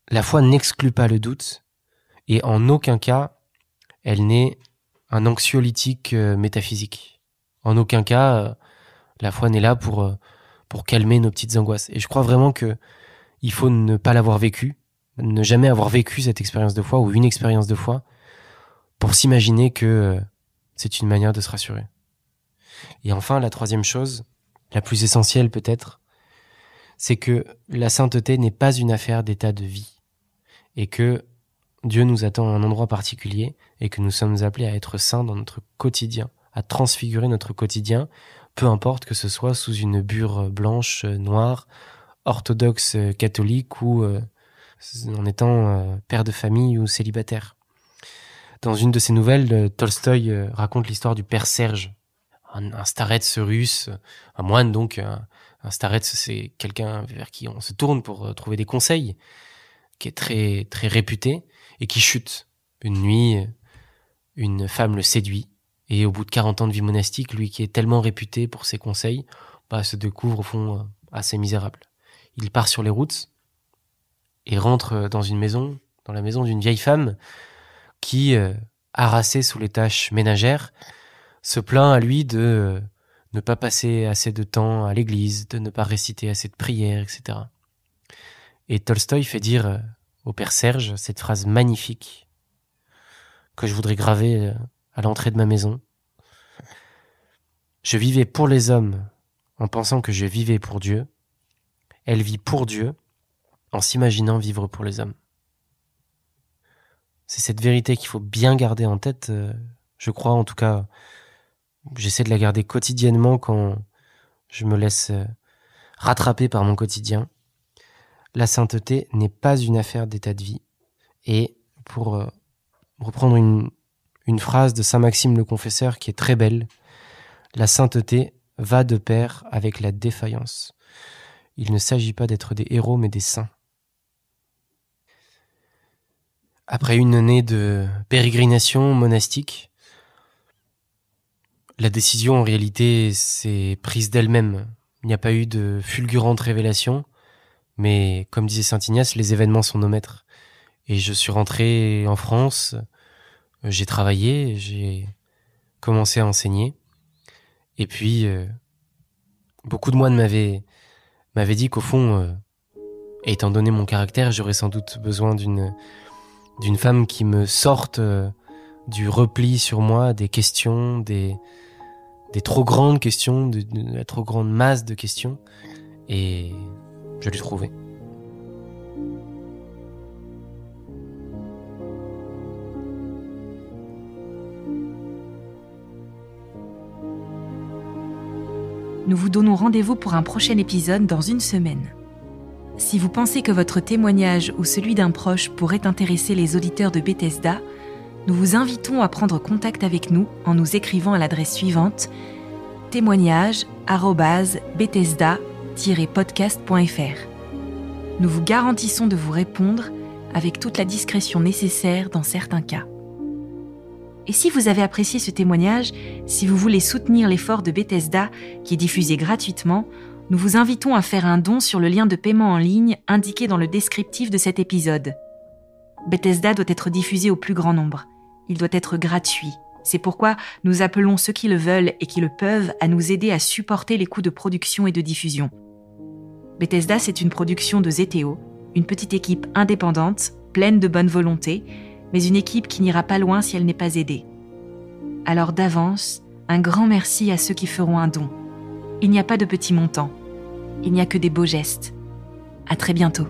La foi n'exclut pas le doute et en aucun cas elle n'est un anxiolytique euh, métaphysique. En aucun cas, euh, la foi n'est là pour, euh, pour calmer nos petites angoisses. Et je crois vraiment que il faut ne pas l'avoir vécu, ne jamais avoir vécu cette expérience de foi ou une expérience de foi pour s'imaginer que c'est une manière de se rassurer. Et enfin, la troisième chose, la plus essentielle peut-être, c'est que la sainteté n'est pas une affaire d'état de vie et que Dieu nous attend à un endroit particulier et que nous sommes appelés à être saints dans notre quotidien, à transfigurer notre quotidien, peu importe que ce soit sous une bure blanche, euh, noire, orthodoxe, euh, catholique ou euh, en étant père de famille ou célibataire. Dans une de ses nouvelles, Tolstoï raconte l'histoire du père Serge, un, un starets russe, un moine donc. Un, staretz starets, c'est quelqu'un vers qui on se tourne pour trouver des conseils, qui est très très réputé et qui chute. Une nuit, une femme le séduit, et au bout de 40 ans de vie monastique, lui qui est tellement réputé pour ses conseils, bah, se découvre au fond euh, assez misérable. Il part sur les routes et rentre euh, dans une maison, dans la maison d'une vieille femme qui, euh, harassée sous les tâches ménagères, se plaint à lui de ne pas passer assez de temps à l'église, de ne pas réciter assez de prières, etc. Et Tolstoï fait dire au Père Serge cette phrase magnifique que je voudrais graver euh, à l'entrée de ma maison. Je vivais pour les hommes en pensant que je vivais pour Dieu. Elle vit pour Dieu en s'imaginant vivre pour les hommes. C'est cette vérité qu'il faut bien garder en tête, euh, je crois en tout cas. J'essaie de la garder quotidiennement quand je me laisse euh, rattraper par mon quotidien la sainteté n'est pas une affaire d'état de vie. Et pour euh, reprendre une, une phrase de Saint Maxime le Confesseur qui est très belle, la sainteté va de pair avec la défaillance. Il ne s'agit pas d'être des héros mais des saints. Après une année de pérégrination monastique, la décision en réalité s'est prise d'elle-même. Il n'y a pas eu de fulgurante révélation. Mais comme disait Saint Ignace, les événements sont nos maîtres. Et je suis rentré en France, euh, j'ai travaillé, j'ai commencé à enseigner. Et puis, euh, beaucoup de moines m'avaient, m'avaient dit qu'au fond, euh, étant donné mon caractère, j'aurais sans doute besoin d'une, d'une femme qui me sorte du repli sur moi, des questions, des, des trop grandes questions, de la trop grande masse de questions. Et je l'ai trouvé. Nous vous donnons rendez-vous pour un prochain épisode dans une semaine. Si vous pensez que votre témoignage ou celui d'un proche pourrait intéresser les auditeurs de Bethesda, nous vous invitons à prendre contact avec nous en nous écrivant à l'adresse suivante témoignage@bethesda.com podcastfr Nous vous garantissons de vous répondre avec toute la discrétion nécessaire dans certains cas. Et si vous avez apprécié ce témoignage, si vous voulez soutenir l'effort de Bethesda qui est diffusé gratuitement, nous vous invitons à faire un don sur le lien de paiement en ligne indiqué dans le descriptif de cet épisode. Bethesda doit être diffusé au plus grand nombre. Il doit être gratuit. C'est pourquoi nous appelons ceux qui le veulent et qui le peuvent à nous aider à supporter les coûts de production et de diffusion. Bethesda, c'est une production de ZTO, une petite équipe indépendante, pleine de bonne volonté, mais une équipe qui n'ira pas loin si elle n'est pas aidée. Alors d'avance, un grand merci à ceux qui feront un don. Il n'y a pas de petits montants. Il n'y a que des beaux gestes. À très bientôt.